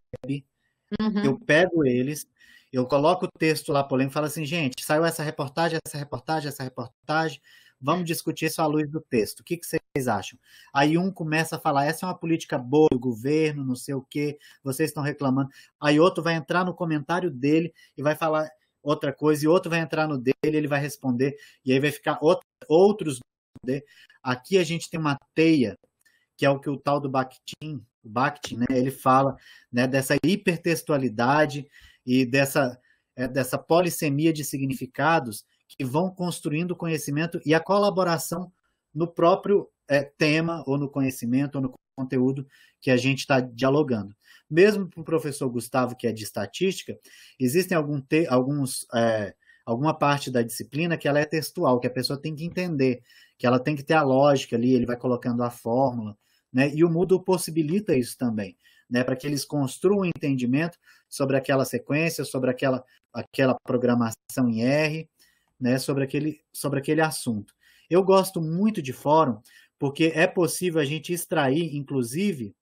uhum. eu pego eles, eu coloco o texto lá polêmico e falo assim, gente, saiu essa reportagem, essa reportagem, essa reportagem, Vamos discutir isso à luz do texto. O que, que vocês acham? Aí um começa a falar: essa é uma política boa do governo, não sei o quê, vocês estão reclamando. Aí outro vai entrar no comentário dele e vai falar outra coisa, e outro vai entrar no dele, ele vai responder, e aí vai ficar outro, outros. Aqui a gente tem uma teia, que é o que o tal do Bakhtin, o Bakhtin né, ele fala né, dessa hipertextualidade e dessa, é, dessa polissemia de significados que vão construindo o conhecimento e a colaboração no próprio é, tema, ou no conhecimento, ou no conteúdo que a gente está dialogando. Mesmo para o professor Gustavo, que é de estatística, existem algum te, alguns, é, alguma parte da disciplina que ela é textual, que a pessoa tem que entender, que ela tem que ter a lógica ali, ele vai colocando a fórmula, né? E o Moodle possibilita isso também, né? Para que eles construam um entendimento sobre aquela sequência, sobre aquela, aquela programação em R, né, sobre, aquele, sobre aquele assunto. Eu gosto muito de fórum, porque é possível a gente extrair, inclusive,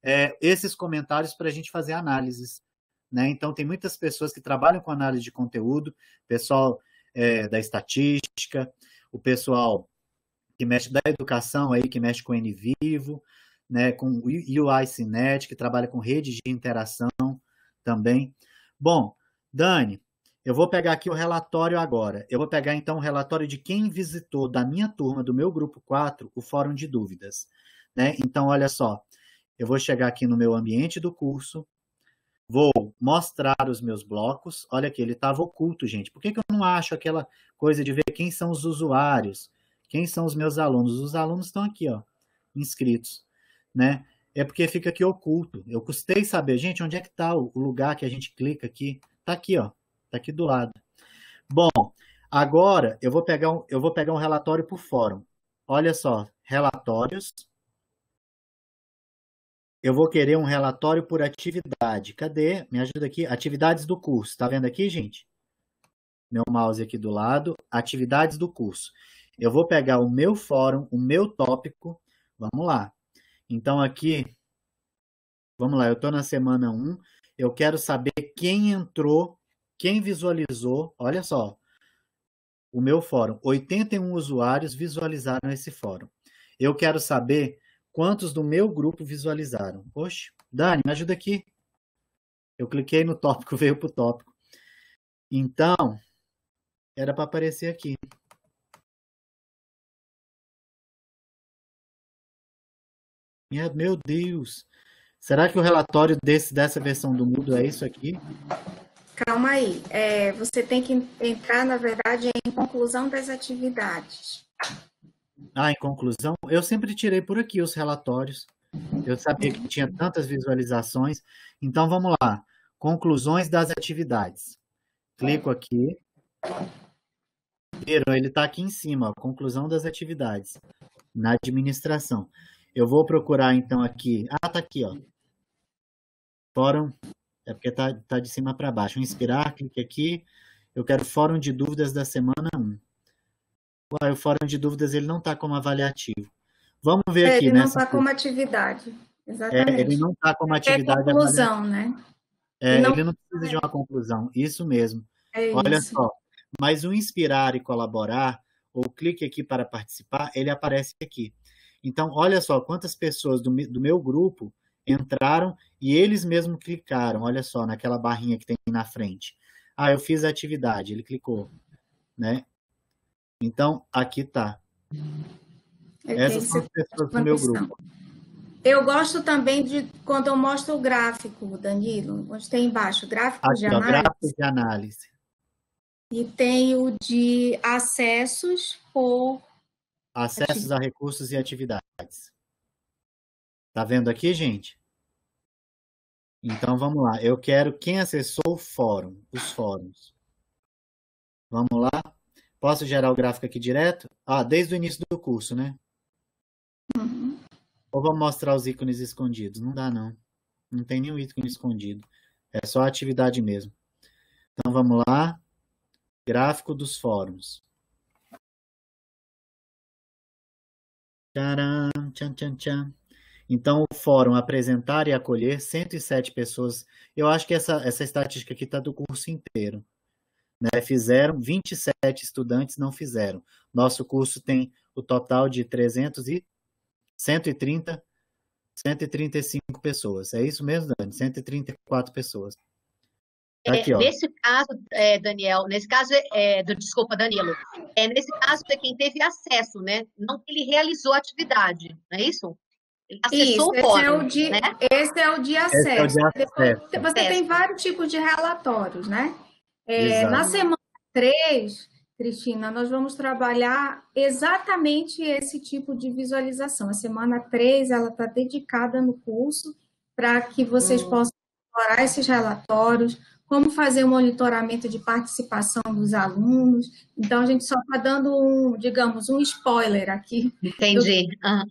é, esses comentários para a gente fazer análises. Né? Então, tem muitas pessoas que trabalham com análise de conteúdo, pessoal é, da estatística, o pessoal que mexe da educação aí, que mexe com NVivo, né, com UI que trabalha com redes de interação também. Bom, Dani, eu vou pegar aqui o relatório agora. Eu vou pegar então o relatório de quem visitou da minha turma, do meu grupo 4, o fórum de dúvidas. Né? Então, olha só, eu vou chegar aqui no meu ambiente do curso, vou mostrar os meus blocos. Olha aqui, ele estava oculto, gente. Por que, que eu não acho aquela coisa de ver quem são os usuários? Quem são os meus alunos? Os alunos estão aqui, ó, inscritos, né? É porque fica aqui oculto. Eu custei saber, gente, onde é que está o lugar que a gente clica aqui? Está aqui, ó. Está aqui do lado. Bom, agora eu vou pegar um, eu vou pegar um relatório por fórum. Olha só, relatórios. Eu vou querer um relatório por atividade. Cadê? Me ajuda aqui. Atividades do curso. Está vendo aqui, gente? Meu mouse aqui do lado. Atividades do curso. Eu vou pegar o meu fórum, o meu tópico. Vamos lá. Então, aqui, vamos lá, eu estou na semana 1. Eu quero saber quem entrou quem visualizou, olha só, o meu fórum, 81 usuários visualizaram esse fórum. Eu quero saber quantos do meu grupo visualizaram. Oxe, Dani, me ajuda aqui. Eu cliquei no tópico, veio para o tópico. Então, era para aparecer aqui. Meu Deus! Será que o relatório desse, dessa versão do Moodle é isso aqui? Calma aí. É, você tem que entrar, na verdade, em conclusão das atividades. Ah, em conclusão, eu sempre tirei por aqui os relatórios. Eu sabia que tinha tantas visualizações. Então vamos lá. Conclusões das atividades. Clico aqui. Viram? Ele está aqui em cima, ó, conclusão das atividades na administração. Eu vou procurar então aqui. Ah, está aqui, ó. Fórum é porque tá, tá de cima para baixo. Inspirar, clique aqui. Eu quero fórum de dúvidas da semana 1. Uai, o fórum de dúvidas ele não está como avaliativo. Vamos ver é, aqui, ele né? Ele não está como atividade. Exatamente. É, ele não está como atividade. É, tá é conclusão, né? É, não... Ele não precisa de é. uma conclusão. Isso mesmo. É Olha isso. só. Mas o inspirar e colaborar, ou clique aqui para participar, ele aparece aqui. Então, olha só quantas pessoas do meu grupo entraram e eles mesmos clicaram, olha só, naquela barrinha que tem na frente. Ah, eu fiz a atividade, ele clicou, né? Então, aqui tá. Essas são as pessoas do meu grupo. Eu gosto também de quando eu mostro o gráfico, Danilo, onde tem embaixo, gráfico aqui, de ó, análise. Gráfico de análise. E tem o de acessos por. Acessos a recursos e atividades. Tá vendo aqui, gente? Então vamos lá. Eu quero quem acessou o fórum, os fóruns. Vamos lá. Posso gerar o gráfico aqui direto? Ah, desde o início do curso, né? Uhum. Ou vou mostrar os ícones escondidos? Não dá, não. Não tem nenhum ícone escondido. É só a atividade mesmo. Então vamos lá. Gráfico dos fóruns. Tcharam, tchan, tchan, tchan. Então, o fórum apresentar e acolher 107 pessoas. Eu acho que essa, essa estatística aqui está do curso inteiro. Né? Fizeram, 27 estudantes não fizeram. Nosso curso tem o total de 300 e 130, 135 pessoas. É isso mesmo, Dani? 134 pessoas. Tá é, aqui, nesse caso, é, Daniel, nesse caso, é, é, do, desculpa, Danilo, é, nesse caso é quem teve acesso, né? Não que ele realizou a atividade, não é isso? acessou tá Isso, o fórum, esse, é o dia, né? esse é o dia 7. É você tem vários tipos de relatórios, né? É, na semana 3, Cristina, nós vamos trabalhar exatamente esse tipo de visualização. A semana 3, ela está dedicada no curso para que vocês hum. possam explorar esses relatórios, como fazer o um monitoramento de participação dos alunos. Então, a gente só está dando, um, digamos, um spoiler aqui. Entendi. Do... Uhum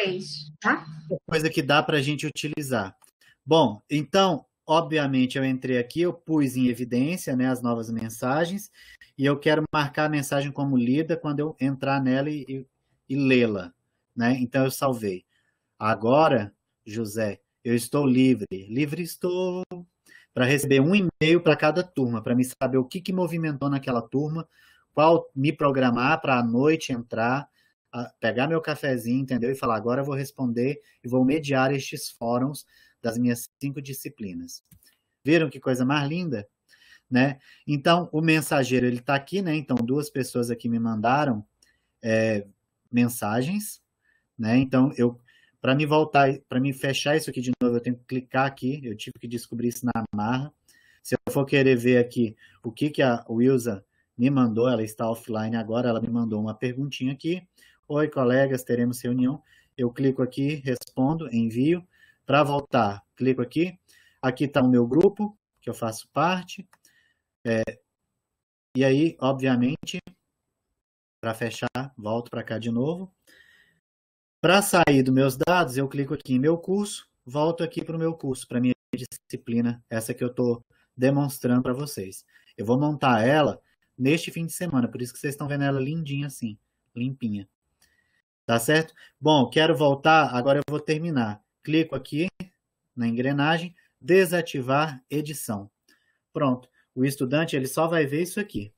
vocês, tá? Coisa que dá para a gente utilizar. Bom, então, obviamente, eu entrei aqui, eu pus em evidência né, as novas mensagens, e eu quero marcar a mensagem como lida quando eu entrar nela e, e, e lê-la. Né? Então, eu salvei. Agora, José, eu estou livre. Livre estou para receber um e-mail para cada turma, para me saber o que, que movimentou naquela turma, qual me programar para a noite entrar, pegar meu cafezinho, entendeu? E falar, agora eu vou responder e vou mediar estes fóruns das minhas cinco disciplinas. Viram que coisa mais linda? Né? Então, o mensageiro, ele está aqui, né? Então, duas pessoas aqui me mandaram é, mensagens, né? Então, eu para me voltar, para me fechar isso aqui de novo, eu tenho que clicar aqui, eu tive que descobrir isso na marra. Se eu for querer ver aqui o que, que a Wilsa me mandou, ela está offline agora, ela me mandou uma perguntinha aqui. Oi, colegas, teremos reunião. Eu clico aqui, respondo, envio. Para voltar, clico aqui. Aqui está o meu grupo, que eu faço parte. É, e aí, obviamente, para fechar, volto para cá de novo. Para sair dos meus dados, eu clico aqui em meu curso, volto aqui para o meu curso, para minha disciplina, essa que eu estou demonstrando para vocês. Eu vou montar ela neste fim de semana, por isso que vocês estão vendo ela lindinha assim, limpinha. Tá certo? Bom, quero voltar, agora eu vou terminar. Clico aqui na engrenagem, desativar edição. Pronto. O estudante ele só vai ver isso aqui.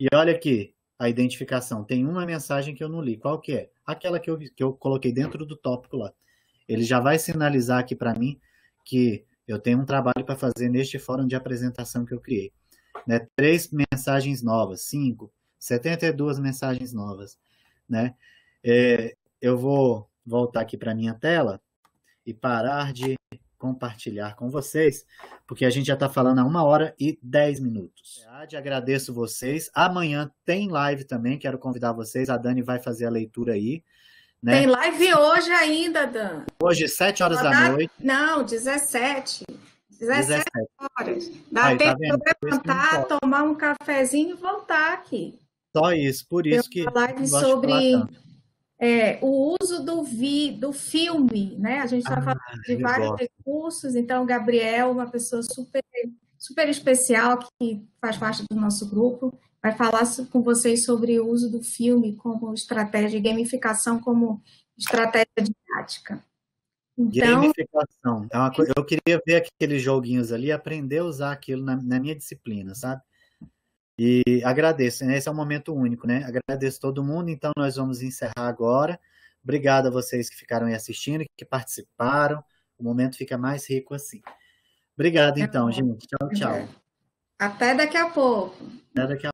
E olha aqui a identificação. Tem uma mensagem que eu não li. Qual que é? Aquela que eu, que eu coloquei dentro do tópico lá. Ele já vai sinalizar aqui para mim que eu tenho um trabalho para fazer neste fórum de apresentação que eu criei. Né? Três mensagens novas, cinco, 72 mensagens novas. Né? É, eu vou voltar aqui para minha tela e parar de compartilhar com vocês, porque a gente já está falando há uma hora e dez minutos. Agradeço vocês. Amanhã tem live também, quero convidar vocês. A Dani vai fazer a leitura aí. Né? Tem live hoje ainda, Dan. Hoje, sete horas da, noite. Não, 17. 17, 17. horas. Dá aí, tá tempo tá de levantar, tomar um cafezinho e voltar aqui. Só isso, por isso Tem que. Uma live sobre é, o uso do vi, do filme, né? A gente está ah, falando de vários gosto. recursos, então o Gabriel, é uma pessoa super, super especial que faz parte do nosso grupo, vai falar com vocês sobre o uso do filme como estratégia, gamificação como estratégia didática. Então, gamificação. É uma coisa, eu queria ver aqueles joguinhos ali, aprender a usar aquilo na, na minha disciplina, sabe? E agradeço, né? Esse é um momento único, né? Agradeço todo mundo, então nós vamos encerrar agora. Obrigado a vocês que ficaram aí assistindo, que participaram. O momento fica mais rico assim. Obrigado, então, gente. Tchau, tchau. Até daqui a pouco. Até daqui a